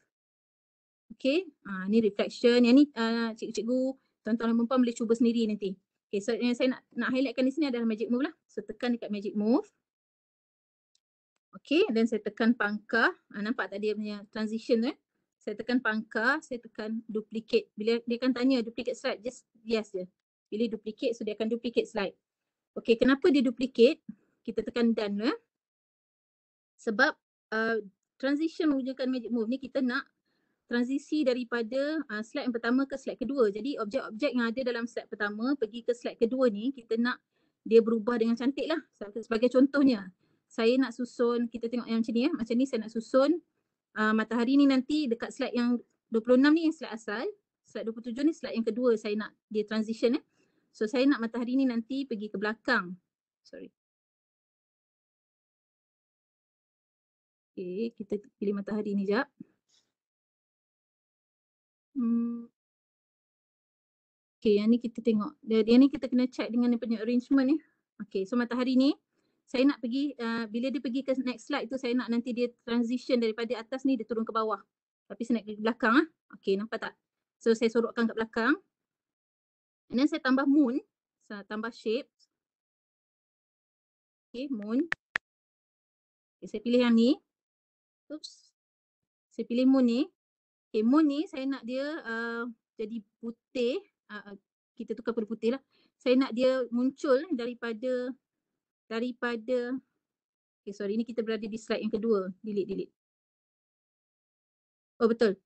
Okay, ha, ni reflection. Yang ni uh, cikgu-cikgu, tuan-tuan dan perempuan boleh cuba sendiri nanti. Okay, so yang saya nak, nak highlightkan di sini adalah magic move lah. So tekan dekat magic move. Okay, then saya tekan pangkah. Ha, nampak tak dia punya transition tu eh? Saya tekan pangkah, saya tekan duplicate. Bila dia akan tanya duplicate slide, just yes je. Pilih duplicate, so dia akan duplicate slide. Okay, kenapa dia duplicate? Kita tekan done lah. Eh? Sebab uh, transition menggunakan magic move ni kita nak transisi daripada uh, slide yang pertama ke slide kedua. Jadi objek-objek yang ada dalam slide pertama pergi ke slide kedua ni kita nak dia berubah dengan cantik lah. Sebagai contohnya, saya nak susun, kita tengok yang macam ni ya. Macam ni saya nak susun uh, matahari ni nanti dekat slide yang 26 ni yang slide asal. Slide 27 ni slide yang kedua saya nak dia transition ya. Eh. So saya nak matahari ni nanti pergi ke belakang. Sorry. Okay, kita pilih matahari ni jap. Hmm. Okay, yang ni kita tengok. Yang ni kita kena check dengan dia punya arrangement ni. Okay, so matahari ni saya nak pergi, uh, bila dia pergi ke next slide tu saya nak nanti dia transition daripada atas ni dia turun ke bawah. Tapi saya nak ke belakang ah. Okay, nampak tak? So saya sorokkan kat belakang. And then saya tambah moon. Saya tambah shape. Okay, moon. Okay, saya pilih yang ni. Oops. Saya pilih moon ni. Okay, eh, moon ni saya nak dia uh, jadi putih. Uh, kita tukar pada putih lah. Saya nak dia muncul daripada daripada Okay eh, sorry ini kita berada di slide yang kedua. Delete delete. Oh betul.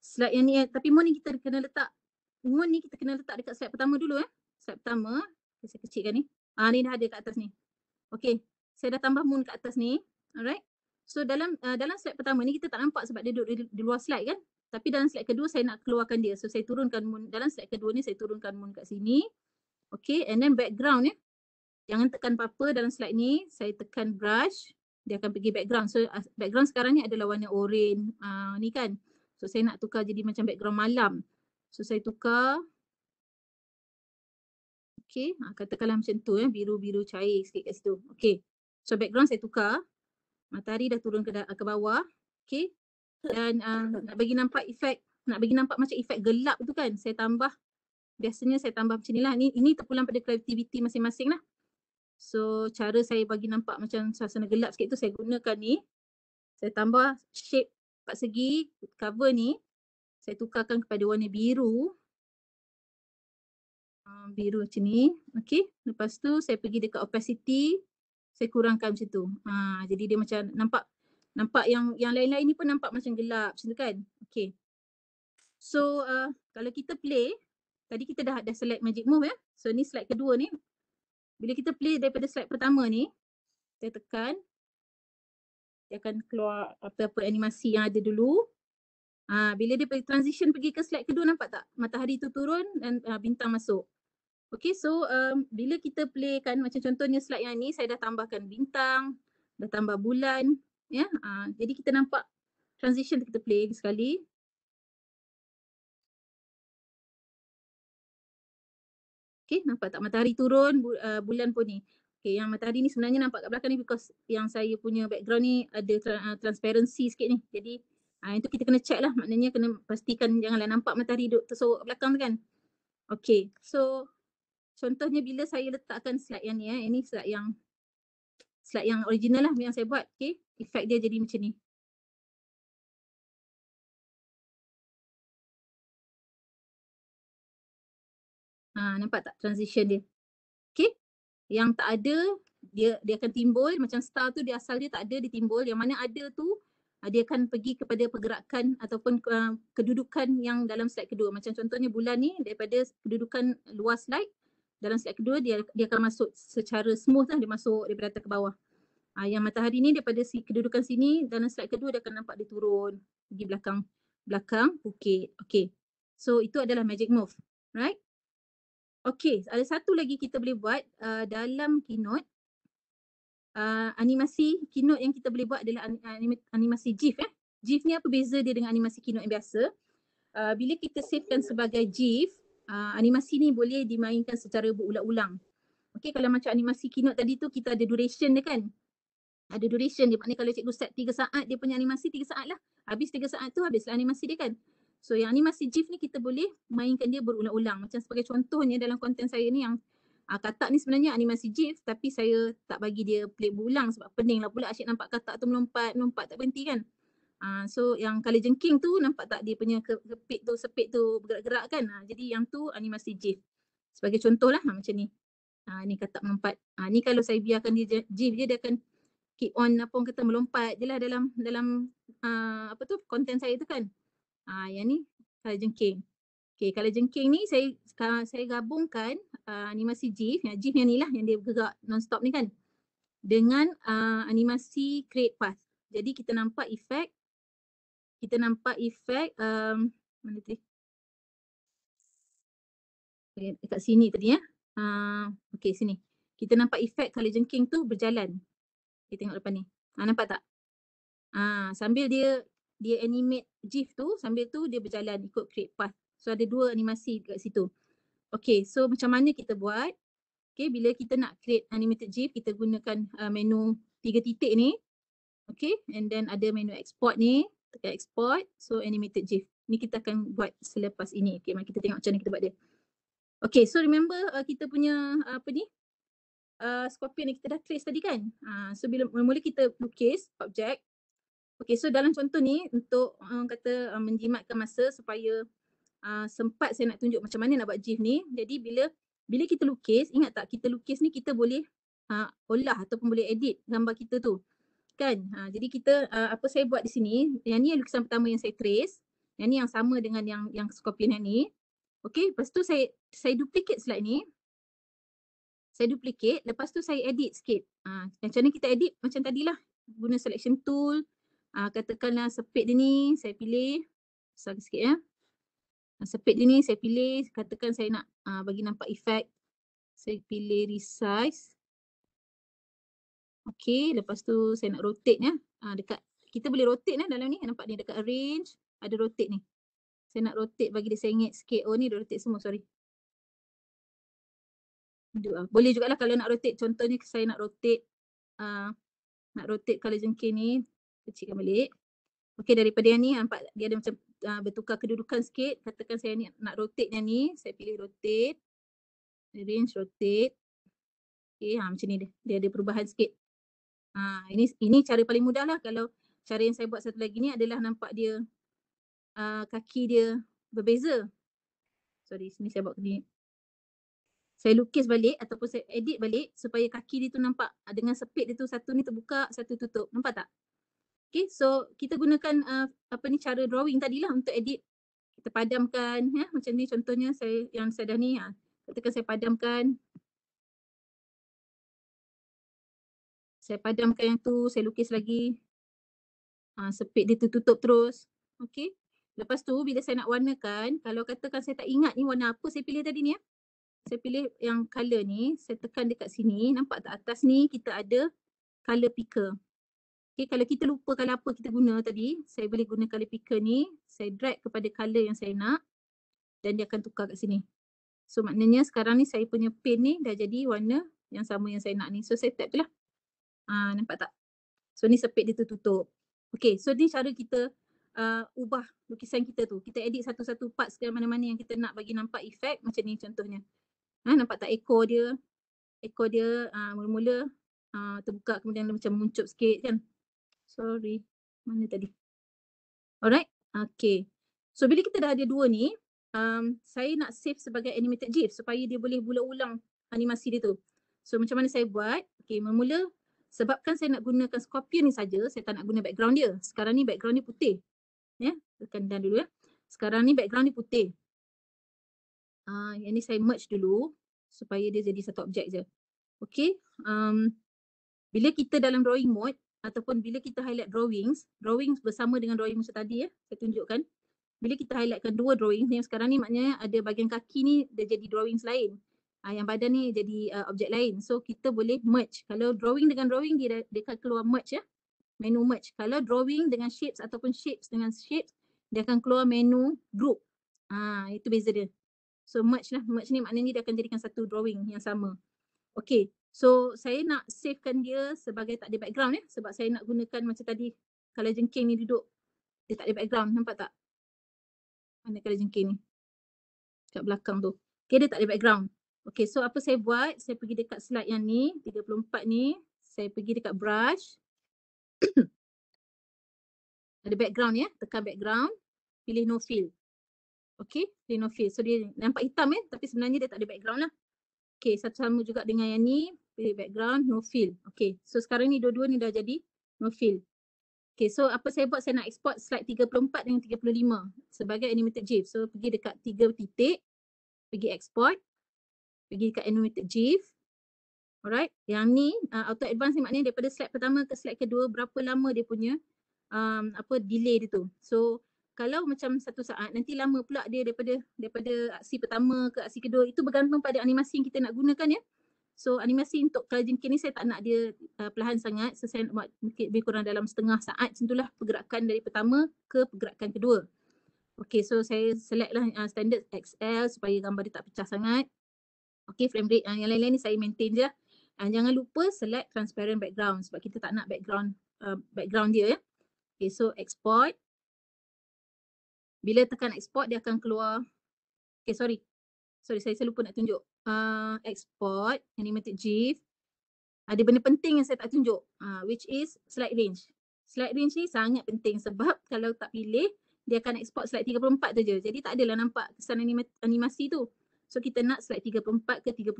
Slide yang ni eh. tapi moon ni kita kena letak moon ni kita kena letak dekat slide pertama dulu eh. Slide pertama. Okay, saya kecilkan ni. Ah ni dah ada kat atas ni. Okay. Saya dah tambah moon kat atas ni. Alright. So dalam uh, dalam slide pertama ni kita tak nampak sebab dia duduk di, di luar slide kan. Tapi dalam slide kedua saya nak keluarkan dia. So saya turunkan moon. Dalam slide kedua ni saya turunkan moon kat sini. Okay and then background ni. Eh. Jangan tekan apa-apa dalam slide ni. Saya tekan brush. Dia akan pergi background. So background sekarang ni adalah warna orange. Uh, ni kan. So saya nak tukar jadi macam background malam. So saya tukar. Okay. Ha, ah, katakanlah macam tu eh. Biru-biru cair sikit kat situ. Okay. So background saya tukar. Matahari dah turun ke, ke bawah. Okay dan uh, nak bagi nampak efek nak bagi nampak macam efek gelap tu kan saya tambah biasanya saya tambah macam ni lah Ini, ini terpulang pada kreativiti masing-masing lah so cara saya bagi nampak macam suasana gelap sikit tu saya gunakan ni saya tambah shape empat segi cover ni saya tukarkan kepada warna biru ah, biru macam ni. Okey. Lepas tu saya pergi dekat opacity, saya kurangkan macam tu. Ha, jadi dia macam nampak nampak yang yang lain-lain ni pun nampak macam gelap macam tu kan okey so uh, kalau kita play tadi kita dah dah select magic move ya so ni slide kedua ni bila kita play daripada slide pertama ni kita tekan dia akan keluar apa-apa animasi yang ada dulu ha, bila dia pergi transition pergi ke slide kedua nampak tak matahari tu turun dan uh, bintang masuk Okay so um, bila kita play kan macam contohnya slide yang ni saya dah tambahkan bintang, dah tambah bulan, Ya, uh, jadi kita nampak transition kita play sekali. Okay, nampak tak matahari turun bu, uh, bulan pun ni. Okay, yang matahari ni sebenarnya nampak kat belakang ni because yang saya punya background ni ada tra- uh, transparency sikit ni. Jadi uh, itu kita kena check lah maknanya kena pastikan janganlah nampak matahari duduk tersorok kat belakang tu kan. Okay, so contohnya bila saya letakkan slide yang ni eh. Ini slide yang slide yang original lah yang saya buat. Okay, efek dia jadi macam ni. Ha, nampak tak transition dia? Okay. Yang tak ada, dia dia akan timbul. Macam star tu dia asal dia tak ada, dia timbul. Yang mana ada tu, ah, dia akan pergi kepada pergerakan ataupun uh, kedudukan yang dalam slide kedua. Macam contohnya bulan ni daripada kedudukan luar slide dalam slide kedua dia dia akan masuk secara smooth lah dia masuk daripada atas ke bawah. Uh, yang matahari ni daripada si, kedudukan sini dalam slide kedua dia akan nampak dia turun pergi belakang belakang bukit. Okay. So itu adalah magic move. Right? Okay. Ada satu lagi kita boleh buat uh, dalam keynote. Uh, animasi keynote yang kita boleh buat adalah anim animasi GIF. Eh? GIF ni apa beza dia dengan animasi keynote yang biasa? Uh, bila kita savekan sebagai GIF, uh, animasi ni boleh dimainkan secara berulang-ulang. Okay kalau macam animasi keynote tadi tu kita ada duration dia kan? ada duration dia maknanya kalau cikgu set 3 saat dia punya animasi 3 saat lah habis 3 saat tu habislah animasi dia kan so yang animasi GIF ni kita boleh mainkan dia berulang-ulang macam sebagai contohnya dalam konten saya ni yang aa, ah, katak ni sebenarnya animasi GIF tapi saya tak bagi dia play berulang sebab pening lah pula asyik nampak katak tu melompat melompat tak berhenti kan aa, ah, so yang kalau jengking tu nampak tak dia punya kepit tu sepit tu bergerak-gerak kan aa, ah, jadi yang tu animasi GIF sebagai contoh lah macam ni aa, ni katak melompat aa, ni kalau saya biarkan dia GIF je dia akan keep on apa orang kata melompat je lah dalam dalam uh, apa tu konten saya tu kan. Ah uh, yang ni kalau jengking. Okay kalau jengking ni saya saya gabungkan uh, animasi GIF, ya, GIF yang ni lah yang dia bergerak non-stop ni kan dengan uh, animasi create path. Jadi kita nampak efek kita nampak efek um, mana tadi? Dekat sini tadi ya. Uh, okay sini. Kita nampak efek kalau jengking tu berjalan kita tengok depan ni. Ha, nampak tak? Ha, sambil dia dia animate GIF tu, sambil tu dia berjalan ikut create path. So ada dua animasi dekat situ. Okay, so macam mana kita buat? Okay, bila kita nak create animated GIF, kita gunakan uh, menu tiga titik ni. Okay, and then ada menu export ni. Tekan export, so animated GIF. Ni kita akan buat selepas ini. Okay, mari kita tengok macam mana kita buat dia. Okay, so remember uh, kita punya uh, apa ni, uh, scorpion yang kita dah trace tadi kan. Uh, so bila mula-mula kita lukis objek. Okay so dalam contoh ni untuk um, kata uh, menjimatkan masa supaya uh, sempat saya nak tunjuk macam mana nak buat GIF ni. Jadi bila bila kita lukis, ingat tak kita lukis ni kita boleh uh, olah ataupun boleh edit gambar kita tu. Kan? Uh, jadi kita uh, apa saya buat di sini, yang ni yang lukisan pertama yang saya trace. Yang ni yang sama dengan yang yang scorpion yang ni. Okay, lepas tu saya saya duplicate slide ni saya duplicate lepas tu saya edit sikit. Uh, macam mana kita edit macam tadilah guna selection tool uh, katakanlah sepit dia ni saya pilih besar sikit ya. Ah, sepit dia ni saya pilih katakan saya nak uh, bagi nampak efek saya pilih resize. okay, lepas tu saya nak rotate ya. Uh, dekat kita boleh rotate ya dalam ni nampak ni dekat arrange, ada rotate ni. Saya nak rotate bagi dia sengit sikit. Oh ni dah rotate semua sorry. Boleh Boleh jugalah kalau nak rotate. Contohnya saya nak rotate uh, nak rotate kalau jengking ni kecilkan balik. Okey daripada yang ni nampak dia ada macam uh, bertukar kedudukan sikit. Katakan saya ni nak rotate yang ni. Saya pilih rotate. Range rotate. Okey ha, macam ni dia. Dia ada perubahan sikit. Ha, ini ini cara paling mudah lah kalau cara yang saya buat satu lagi ni adalah nampak dia uh, kaki dia berbeza. Sorry sini saya buat ni saya lukis balik ataupun saya edit balik supaya kaki dia tu nampak ah, dengan sepit dia tu satu ni terbuka, satu tutup. Nampak tak? Okay, so kita gunakan uh, apa ni cara drawing tadilah untuk edit. Kita padamkan ya, macam ni contohnya saya yang saya dah ni ya. Katakan saya padamkan. Saya padamkan yang tu, saya lukis lagi. Ha, sepit dia tu tutup terus. Okay. Lepas tu bila saya nak warnakan, kalau katakan saya tak ingat ni warna apa saya pilih tadi ni ya saya pilih yang color ni, saya tekan dekat sini, nampak tak atas ni kita ada color picker. Okay, kalau kita lupa color apa kita guna tadi, saya boleh guna color picker ni, saya drag kepada color yang saya nak dan dia akan tukar kat sini. So maknanya sekarang ni saya punya paint ni dah jadi warna yang sama yang saya nak ni. So saya tap je lah. Ha, nampak tak? So ni sepit dia tutup. Okay, so ni cara kita uh, ubah lukisan kita tu. Kita edit satu-satu part segala mana-mana yang kita nak bagi nampak efek macam ni contohnya. Ha, nampak tak ekor dia? Ekor dia ha, mula-mula ha, terbuka kemudian dia macam muncup sikit kan? Sorry. Mana tadi? Alright. Okay. So bila kita dah ada dua ni, um, saya nak save sebagai animated GIF supaya dia boleh bula ulang animasi dia tu. So macam mana saya buat? Okay, mula-mula sebabkan saya nak gunakan Scorpion ni saja, saya tak nak guna background dia. Sekarang ni background dia putih. Ya, yeah? tekan dan dulu ya. Sekarang ni background dia putih. Uh, yang ni saya merge dulu supaya dia jadi satu objek je. Okay. Um, bila kita dalam drawing mode ataupun bila kita highlight drawings, drawings bersama dengan drawing masa tadi ya, saya tunjukkan. Bila kita highlightkan dua drawing yang sekarang ni maknanya ada bahagian kaki ni dia jadi drawings lain. Uh, yang badan ni jadi uh, objek lain. So kita boleh merge. Kalau drawing dengan drawing dia, dia akan keluar merge ya. Menu merge. Kalau drawing dengan shapes ataupun shapes dengan shapes, dia akan keluar menu group. Ah uh, itu beza dia. So merge lah. Merge ni maknanya dia akan jadikan satu drawing yang sama. Okay. So saya nak savekan dia sebagai tak ada background ya. Sebab saya nak gunakan macam tadi kalau jengking ni duduk dia tak ada background. Nampak tak? Mana kalau jengking ni? Kat belakang tu. Okay dia tak ada background. Okay so apa saya buat? Saya pergi dekat slide yang ni. 34 ni. Saya pergi dekat brush. ada background ya. Tekan background. Pilih no fill. Okay, Lenovil. So dia nampak hitam eh tapi sebenarnya dia tak ada background lah. Okay, satu sama juga dengan yang ni. Pilih background, no fill. Okay, so sekarang ni dua-dua ni dah jadi no fill. Okay, so apa saya buat? Saya nak export slide 34 dengan 35 sebagai animated GIF. So pergi dekat tiga titik, pergi export, pergi dekat animated GIF. Alright, yang ni uh, auto advance ni maknanya daripada slide pertama ke slide kedua berapa lama dia punya um, apa delay dia tu. So kalau macam satu saat nanti lama pula dia daripada daripada aksi pertama ke aksi kedua itu bergantung pada animasi yang kita nak gunakan ya. So animasi untuk kajian kini saya tak nak dia uh, perlahan sangat so saya nak buat mungkin lebih kurang dalam setengah saat macam itulah pergerakan dari pertama ke pergerakan kedua. Okay so saya select lah uh, standard XL supaya gambar dia tak pecah sangat. Okay frame rate uh, yang lain-lain ni saya maintain je. And lah. uh, jangan lupa select transparent background sebab kita tak nak background uh, background dia ya. Okay so export bila tekan export dia akan keluar okay sorry sorry saya selalu nak tunjuk uh, export animated gif ada benda penting yang saya tak tunjuk uh, which is slide range slide range ni sangat penting sebab kalau tak pilih dia akan export slide 34 tu je jadi tak adalah nampak kesan anima- animasi tu so kita nak slide 34 ke 35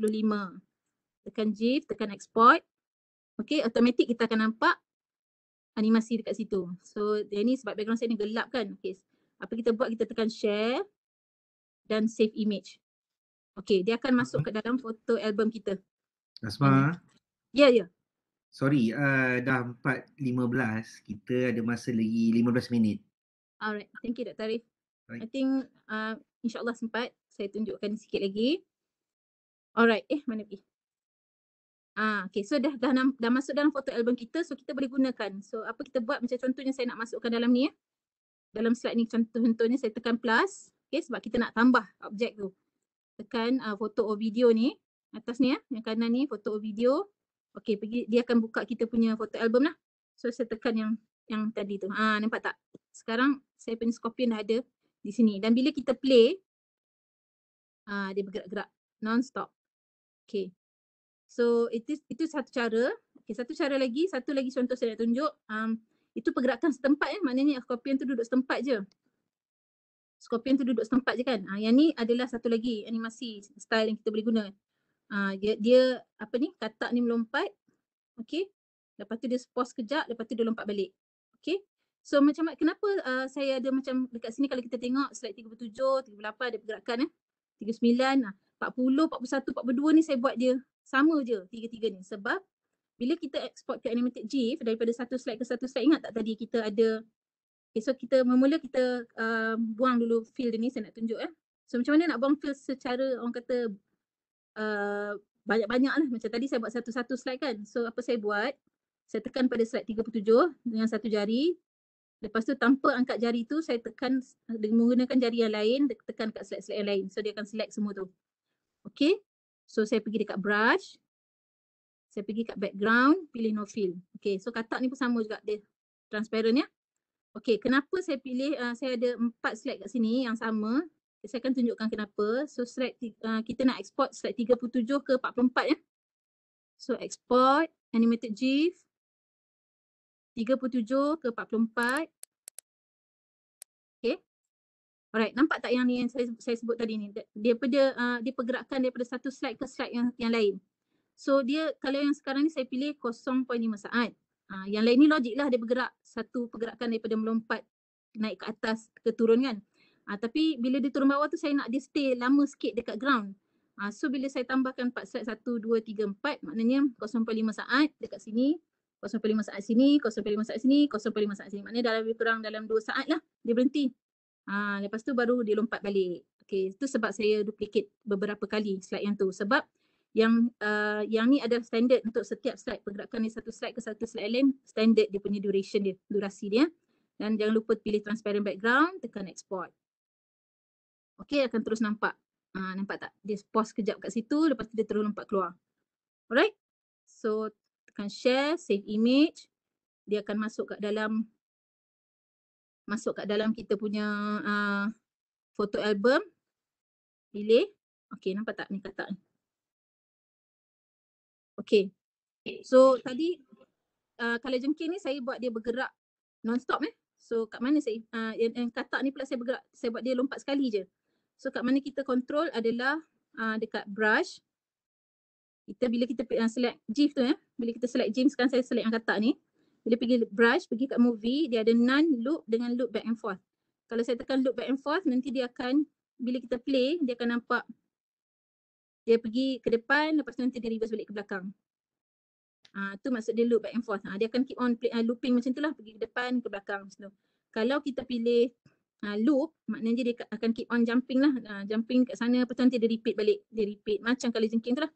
tekan gif tekan export okay automatic kita akan nampak animasi dekat situ so dia ni sebab background saya ni gelap kan okay apa kita buat kita tekan share dan save image. Okay dia akan masuk mhm. ke dalam foto album kita. Asma. Ya ya. Sorry uh, dah 4.15 kita ada masa lagi 15 minit. Alright thank you Dr. Arif. Right. I think uh, insyaAllah sempat saya tunjukkan sikit lagi. Alright eh mana pergi. Ah, okay so dah, dah, dah, dah masuk dalam foto album kita so kita boleh gunakan. So apa kita buat macam contohnya saya nak masukkan dalam ni ya. Eh dalam slide ni contoh-contohnya saya tekan plus okay, sebab kita nak tambah objek tu. Tekan uh, foto or video ni atas ni ya, yang kanan ni foto or video. Okay pergi dia akan buka kita punya foto album lah. So saya tekan yang yang tadi tu. Ha, nampak tak? Sekarang saya punya scorpion dah ada di sini. Dan bila kita play, ha, dia bergerak-gerak non-stop. Okay. So itu itu satu cara. Okay, satu cara lagi, satu lagi contoh saya nak tunjuk. Um, itu pergerakan setempat kan? eh? maknanya skorpion tu duduk setempat je skorpion tu duduk setempat je kan ha, yang ni adalah satu lagi animasi style yang kita boleh guna ha, dia, dia apa ni katak ni melompat okey lepas tu dia pause kejap lepas tu dia lompat balik okey so macam kenapa uh, saya ada macam dekat sini kalau kita tengok slide 37 38 ada pergerakan ya eh? 39 40 41 42 ni saya buat dia sama je tiga-tiga ni sebab bila kita export ke animated GIF daripada satu slide ke satu slide, ingat tak tadi kita ada Okay, so kita memula kita uh, buang dulu field ni saya nak tunjuk eh. So macam mana nak buang field secara orang kata uh, banyak-banyak lah. Macam tadi saya buat satu-satu slide kan. So apa saya buat, saya tekan pada slide 37 dengan satu jari. Lepas tu tanpa angkat jari tu saya tekan dengan menggunakan jari yang lain, tekan kat slide-slide yang lain. So dia akan select semua tu. Okay. So saya pergi dekat brush saya pergi kat background, pilih no fill. Okay, so katak ni pun sama juga dia transparent ya. Okay, kenapa saya pilih, uh, saya ada empat slide kat sini yang sama. saya akan tunjukkan kenapa. So, slide uh, kita nak export slide 37 ke 44 ya. So, export animated GIF 37 ke 44. Alright, nampak tak yang ni yang saya, saya sebut tadi ni? Daripada, uh, dia pergerakan daripada satu slide ke slide yang, yang lain. So dia kalau yang sekarang ni saya pilih 0.5 saat. Ha, yang lain ni logik lah dia bergerak satu pergerakan daripada melompat naik ke atas ke turun kan. Ha, tapi bila dia turun bawah tu saya nak dia stay lama sikit dekat ground. Ha, so bila saya tambahkan 4 set 1, 2, 3, 4 maknanya 0.5 saat dekat sini 0.5 saat sini, 0.5 saat sini, 0.5 saat sini. Maknanya dalam lebih kurang dalam 2 saat lah dia berhenti. Ha, lepas tu baru dia lompat balik. Okay, itu sebab saya duplicate beberapa kali slide yang tu. Sebab yang uh, yang ni ada standard untuk setiap slide pergerakan dari satu slide ke satu slide lain standard dia punya duration dia durasi dia dan jangan lupa pilih transparent background tekan export okey akan terus nampak uh, nampak tak dia pause kejap kat situ lepas tu dia terus nampak keluar alright so tekan share save image dia akan masuk kat dalam masuk kat dalam kita punya uh, ah, photo album pilih okey nampak tak ni kata ni Okay. So tadi uh, kalau jengkir ni saya buat dia bergerak non-stop eh. So kat mana saya, uh, yang, yang katak ni pula saya bergerak, saya buat dia lompat sekali je. So kat mana kita control adalah uh, dekat brush. Kita bila kita uh, select GIF tu ya, eh? bila kita select GIF sekarang saya select yang katak ni. Bila pergi brush, pergi kat movie, dia ada none loop dengan loop back and forth. Kalau saya tekan loop back and forth, nanti dia akan, bila kita play, dia akan nampak dia pergi ke depan lepas tu nanti dia reverse balik ke belakang. Ah tu maksud dia loop back and forth. Uh, dia akan keep on play, uh, ah, looping macam tu lah pergi ke depan ke belakang macam tu. Kalau kita pilih uh, loop maknanya dia akan keep on jumping lah. Uh, jumping kat sana lepas tu nanti dia repeat balik. Dia repeat macam kalau jengking tu lah.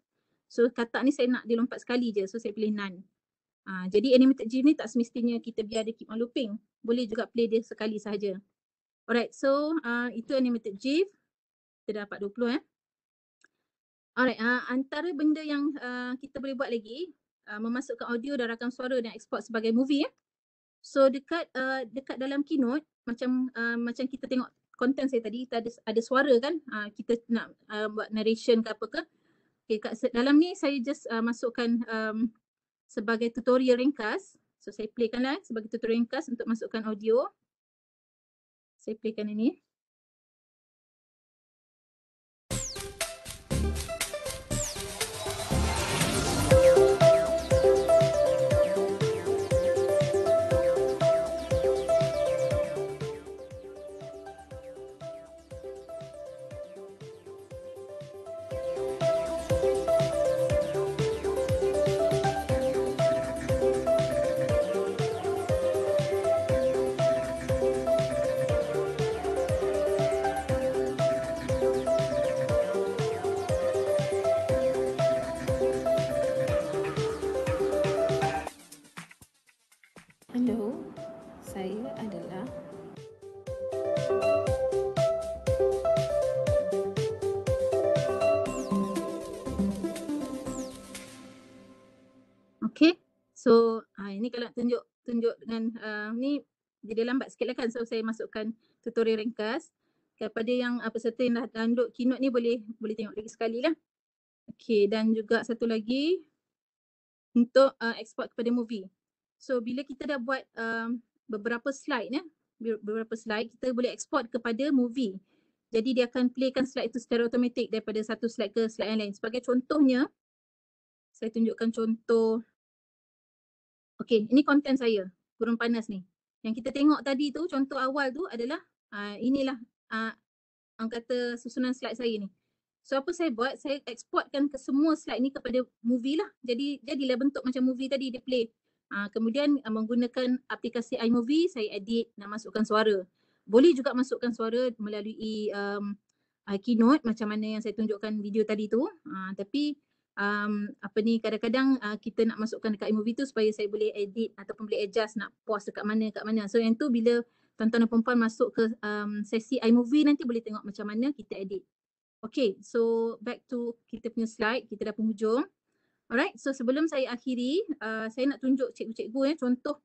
So katak ni saya nak dia lompat sekali je. So saya pilih none. Uh, jadi animated gym ni tak semestinya kita biar dia keep on looping. Boleh juga play dia sekali sahaja. Alright, so uh, itu animated gif. Kita dapat 20 eh. Alright, uh, antara benda yang uh, kita boleh buat lagi uh, memasukkan audio dan rakam suara dan export sebagai movie ya. So dekat uh, dekat dalam keynote macam uh, macam kita tengok konten saya tadi kita ada ada suara kan uh, kita nak uh, buat narration ke apa ke. Okay, kat dalam ni saya just uh, masukkan um, sebagai tutorial ringkas. So saya playkanlah sebagai tutorial ringkas untuk masukkan audio. Saya playkan ini. So ha, ini kalau tunjuk tunjuk dengan uh, ni jadi lambat sikit lah kan so saya masukkan tutorial ringkas kepada yang uh, peserta yang dah download keynote ni boleh boleh tengok lagi sekali lah. Okay dan juga satu lagi untuk uh, export kepada movie. So bila kita dah buat um, beberapa slide ya, beberapa slide kita boleh export kepada movie. Jadi dia akan playkan slide itu secara automatik daripada satu slide ke slide yang lain. Sebagai contohnya, saya tunjukkan contoh Okay, ini konten saya, kurung panas ni. Yang kita tengok tadi tu, contoh awal tu adalah uh, inilah uh, orang kata susunan slide saya ni. So apa saya buat, saya exportkan ke semua slide ni kepada movie lah. Jadi, jadilah bentuk macam movie tadi dia play. Ha, kemudian menggunakan aplikasi iMovie saya edit nak masukkan suara. Boleh juga masukkan suara melalui um, keynote macam mana yang saya tunjukkan video tadi tu. Ha, tapi um, apa ni kadang-kadang uh, kita nak masukkan dekat iMovie tu supaya saya boleh edit ataupun boleh adjust nak pause dekat mana dekat mana. So yang tu bila tuan-tuan dan perempuan masuk ke um, sesi iMovie nanti boleh tengok macam mana kita edit. Okay so back to kita punya slide, kita dah penghujung. Alright so sebelum saya akhiri uh, saya nak tunjuk cikgu-cikgu ya contoh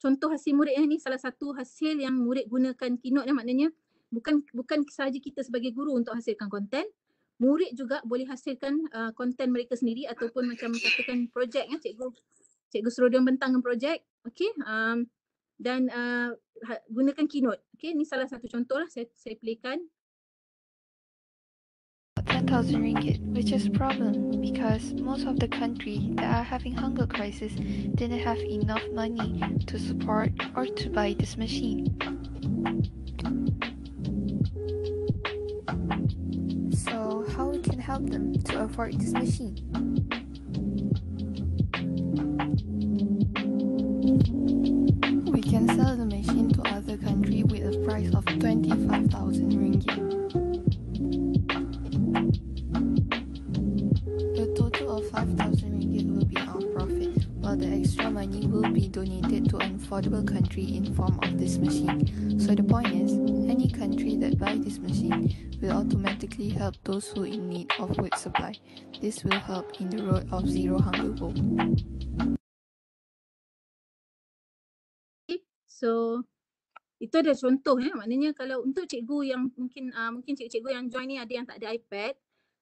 contoh hasil murid ni salah satu hasil yang murid gunakan keynote ni maknanya bukan bukan sahaja kita sebagai guru untuk hasilkan konten murid juga boleh hasilkan konten uh, mereka sendiri ataupun macam katakan projek ya cikgu cikgu suruh dia bentangkan projek okey um, dan uh, ha, gunakan keynote okey ni salah satu contoh lah saya saya pilihkan 10,000 ringgit, which is problem because most of the country that are having hunger crisis didn't have enough money to support or to buy this machine. help them to afford this machine. We can sell the machine to other country with a price of 25,000 ringgit. The total of 5,000 ringgit will be our profit, while the extra money will be donated to an affordable country in form of this machine. So the point is, any country that buy this machine will automatically help those who in need of food supply. This will help in the road of zero hunger goal. So itu ada contoh ya. Maknanya kalau untuk cikgu yang mungkin uh, mungkin cikgu-cikgu yang join ni ada yang tak ada iPad.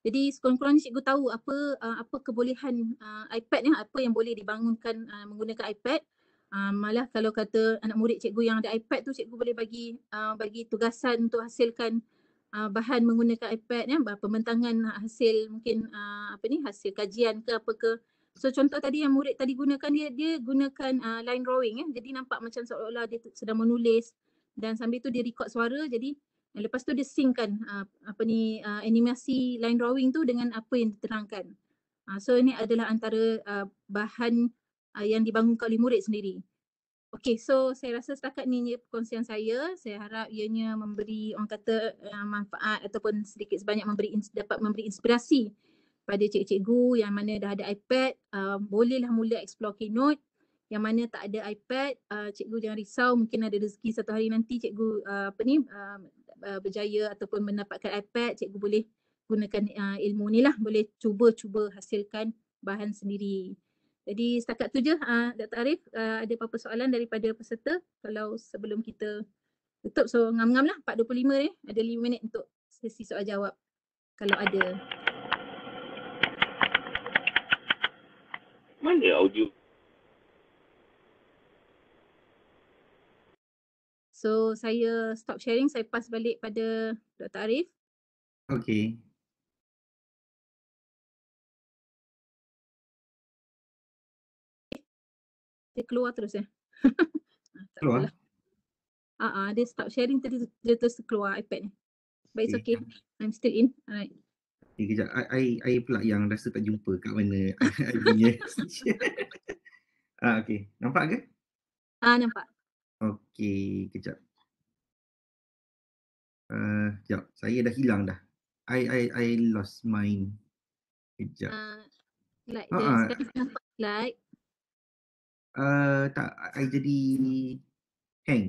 Jadi sekurang-kurangnya cikgu tahu apa uh, apa kebolehan uh, iPad ni, eh. apa yang boleh dibangunkan uh, menggunakan iPad. Uh, malah kalau kata anak murid cikgu yang ada iPad tu cikgu boleh bagi uh, bagi tugasan untuk hasilkan uh, bahan menggunakan iPad ya pembentangan hasil mungkin uh, apa ni hasil kajian ke apa ke so contoh tadi yang murid tadi gunakan dia dia gunakan uh, line drawing ya jadi nampak macam seolah-olah dia sedang menulis dan sambil tu dia record suara jadi lepas tu dia singkan uh, apa ni uh, animasi line drawing tu dengan apa yang diterangkan uh, so ini adalah antara uh, bahan uh, yang dibangunkan oleh murid sendiri Okay so saya rasa setakat ni perkongsian saya. Saya harap ianya memberi orang kata uh, manfaat ataupun sedikit sebanyak memberi dapat memberi inspirasi pada cikgu-cikgu yang mana dah ada iPad uh, bolehlah mula explore keynote. Yang mana tak ada iPad uh, cikgu jangan risau mungkin ada rezeki satu hari nanti cikgu uh, apa ni um, uh, berjaya ataupun mendapatkan iPad cikgu boleh gunakan uh, ilmu ni lah boleh cuba-cuba hasilkan bahan sendiri. Jadi setakat tu je uh, ah, Dr. Arif uh, ada apa-apa soalan daripada peserta kalau sebelum kita tutup so ngam-ngam lah 4.25 ni ada 5 minit untuk sesi soal jawab kalau ada. Mana audio? So saya stop sharing, saya pass balik pada Dr. Arif. Okay. dia keluar terus ya. keluar. Ah, uh-uh, dia stop sharing tadi dia terus keluar iPad ni. But it's okay. okay. I'm still in. Alright. Okay, kejap. I, I, I pula yang rasa tak jumpa kat mana I punya. ah, okay. Nampak ke? Ah, nampak. Okay, kejap. Uh, ah, kejap. Saya dah hilang dah. I I I lost mine. Kejap. Uh, like ah, this. Ah. Nampak like. Eh, tak, I jadi hang.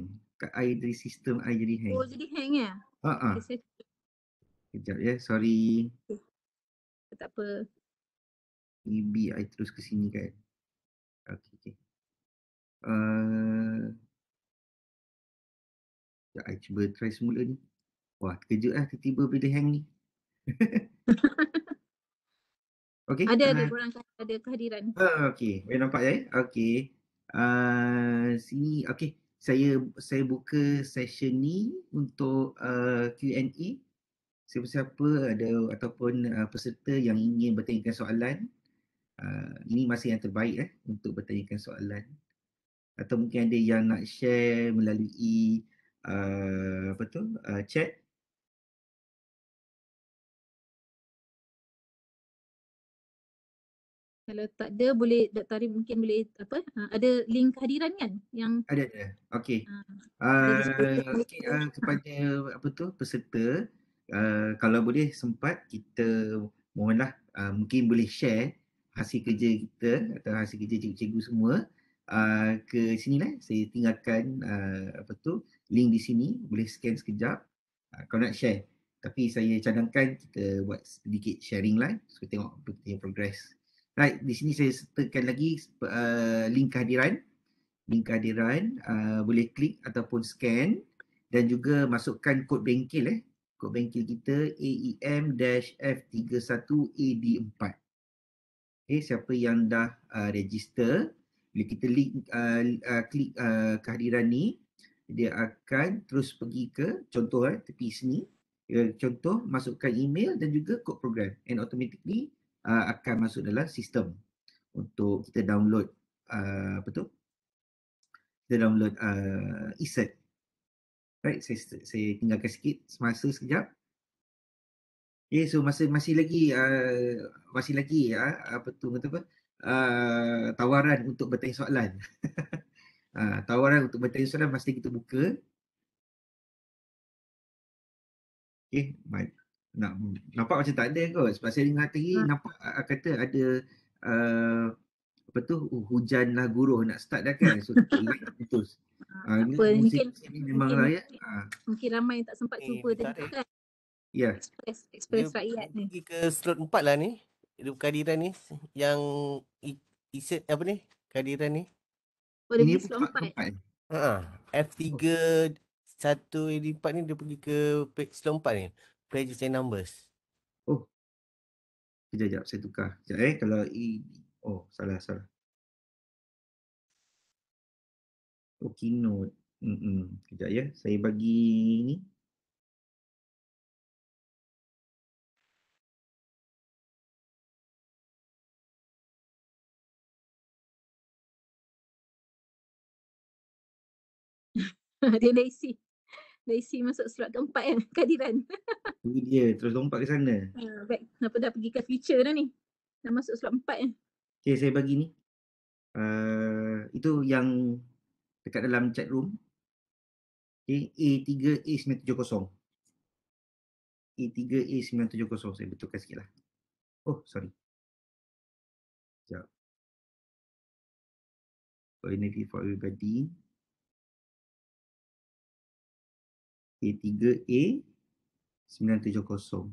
I dari sistem I jadi hang. Oh, jadi hang ya? Ha ah. Kejap ya, sorry. Okay. Tak apa. Maybe I terus ke sini kan. Okay, Eh, Uh, sekejap, I cuba try semula ni. Wah, terkejut lah tiba-tiba bila hang ni. Okey. Ada ada uh, orang ada kehadiran. Ha uh, okey. Boleh nampak ya? Okey. Ah uh, sini okey. Saya saya buka session ni untuk uh, ah, Q&A. Siapa-siapa ada ataupun uh, peserta yang ingin bertanyakan soalan. Uh, ini masih yang terbaik eh untuk bertanyakan soalan. Atau mungkin ada yang nak share melalui uh, apa tu? Uh, chat. Kalau tak ada boleh Dr. Arif mungkin boleh apa ha, ada link kehadiran kan yang Ada ada. Okey. Ha, ah uh, okay, uh, kepada apa tu peserta uh, kalau boleh sempat kita mohonlah uh, mungkin boleh share hasil kerja kita atau hasil kerja cikgu-cikgu semua uh, ke sini lah. Saya tinggalkan uh, apa tu link di sini boleh scan sekejap. Uh, kalau nak share tapi saya cadangkan kita buat sedikit sharing lah. So tengok apa punya progress. Right, di sini saya sertakan lagi uh, link kehadiran. Link kehadiran uh, boleh klik ataupun scan dan juga masukkan kod bengkel eh. Kod bengkel kita AEM-F31AD4. E okay, eh, siapa yang dah uh, register, bila kita link, uh, uh, klik uh, kehadiran ni, dia akan terus pergi ke contoh eh, tepi sini. contoh, masukkan email dan juga kod program and automatically uh, akan masuk dalam sistem untuk kita download uh, apa tu? Kita download uh, ESET. Right, saya, saya tinggalkan sikit semasa sekejap. Okay, eh, so masih masih lagi uh, masih lagi uh, apa tu kata apa? Uh, tawaran untuk bertanya soalan. uh, tawaran untuk bertanya soalan masih kita buka. Okay, eh, baik. Nah, hmm, nampak macam tak ada kot. Sebab saya dengar tadi ha. nampak kata ada uh, apa tu hujan lah guruh nak start dah kan. So light putus. Ha, ha, apa, ini, mungkin, mungkin, memang Ha. Mungkin ramai yang tak sempat eh, cuba tadi eh. kan. Ya. Yeah. dia rakyat ni. Pergi ke slot empat lah ni. Hidup kehadiran ni. Yang isi apa ni? Kehadiran ni. Oh dia pergi slot empat. Ha. F3 satu 184 ni dia pergi ke slot empat ni. Page and numbers. Oh. Kejap, jap saya tukar. Sekejap eh. Kalau E. Oh, salah, salah. Oh, note, Mm-mm. Kejap ya. Saya bagi ni. Dia lazy. Daisy masuk slot keempat kan kehadiran. Ini dia terus lompat ke sana. Uh, ah, baik, kenapa dah pergi ke future dah ni? Dah masuk slot empat kan? Okay, saya bagi ni. Uh, itu yang dekat dalam chat room. Okay, A3A970. A3A970, saya betulkan sikit lah. Oh, sorry. Sekejap. Oh, ini default everybody. A3A 970.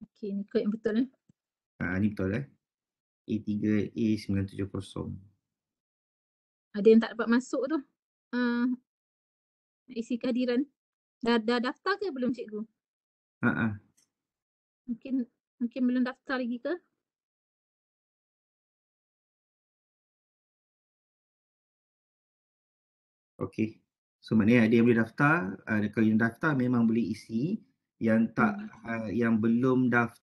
Okey, ni kod yang betul eh? Ah, ni betul eh. A3A 970. Ada yang tak dapat masuk tu? Uh, isi kehadiran. Dah, dah daftar ke belum cikgu? Ah uh-uh. Mungkin mungkin belum daftar lagi ke? Okey. So maknanya dia boleh daftar, uh, kalau yang daftar memang boleh isi yang tak hmm. uh, yang belum daftar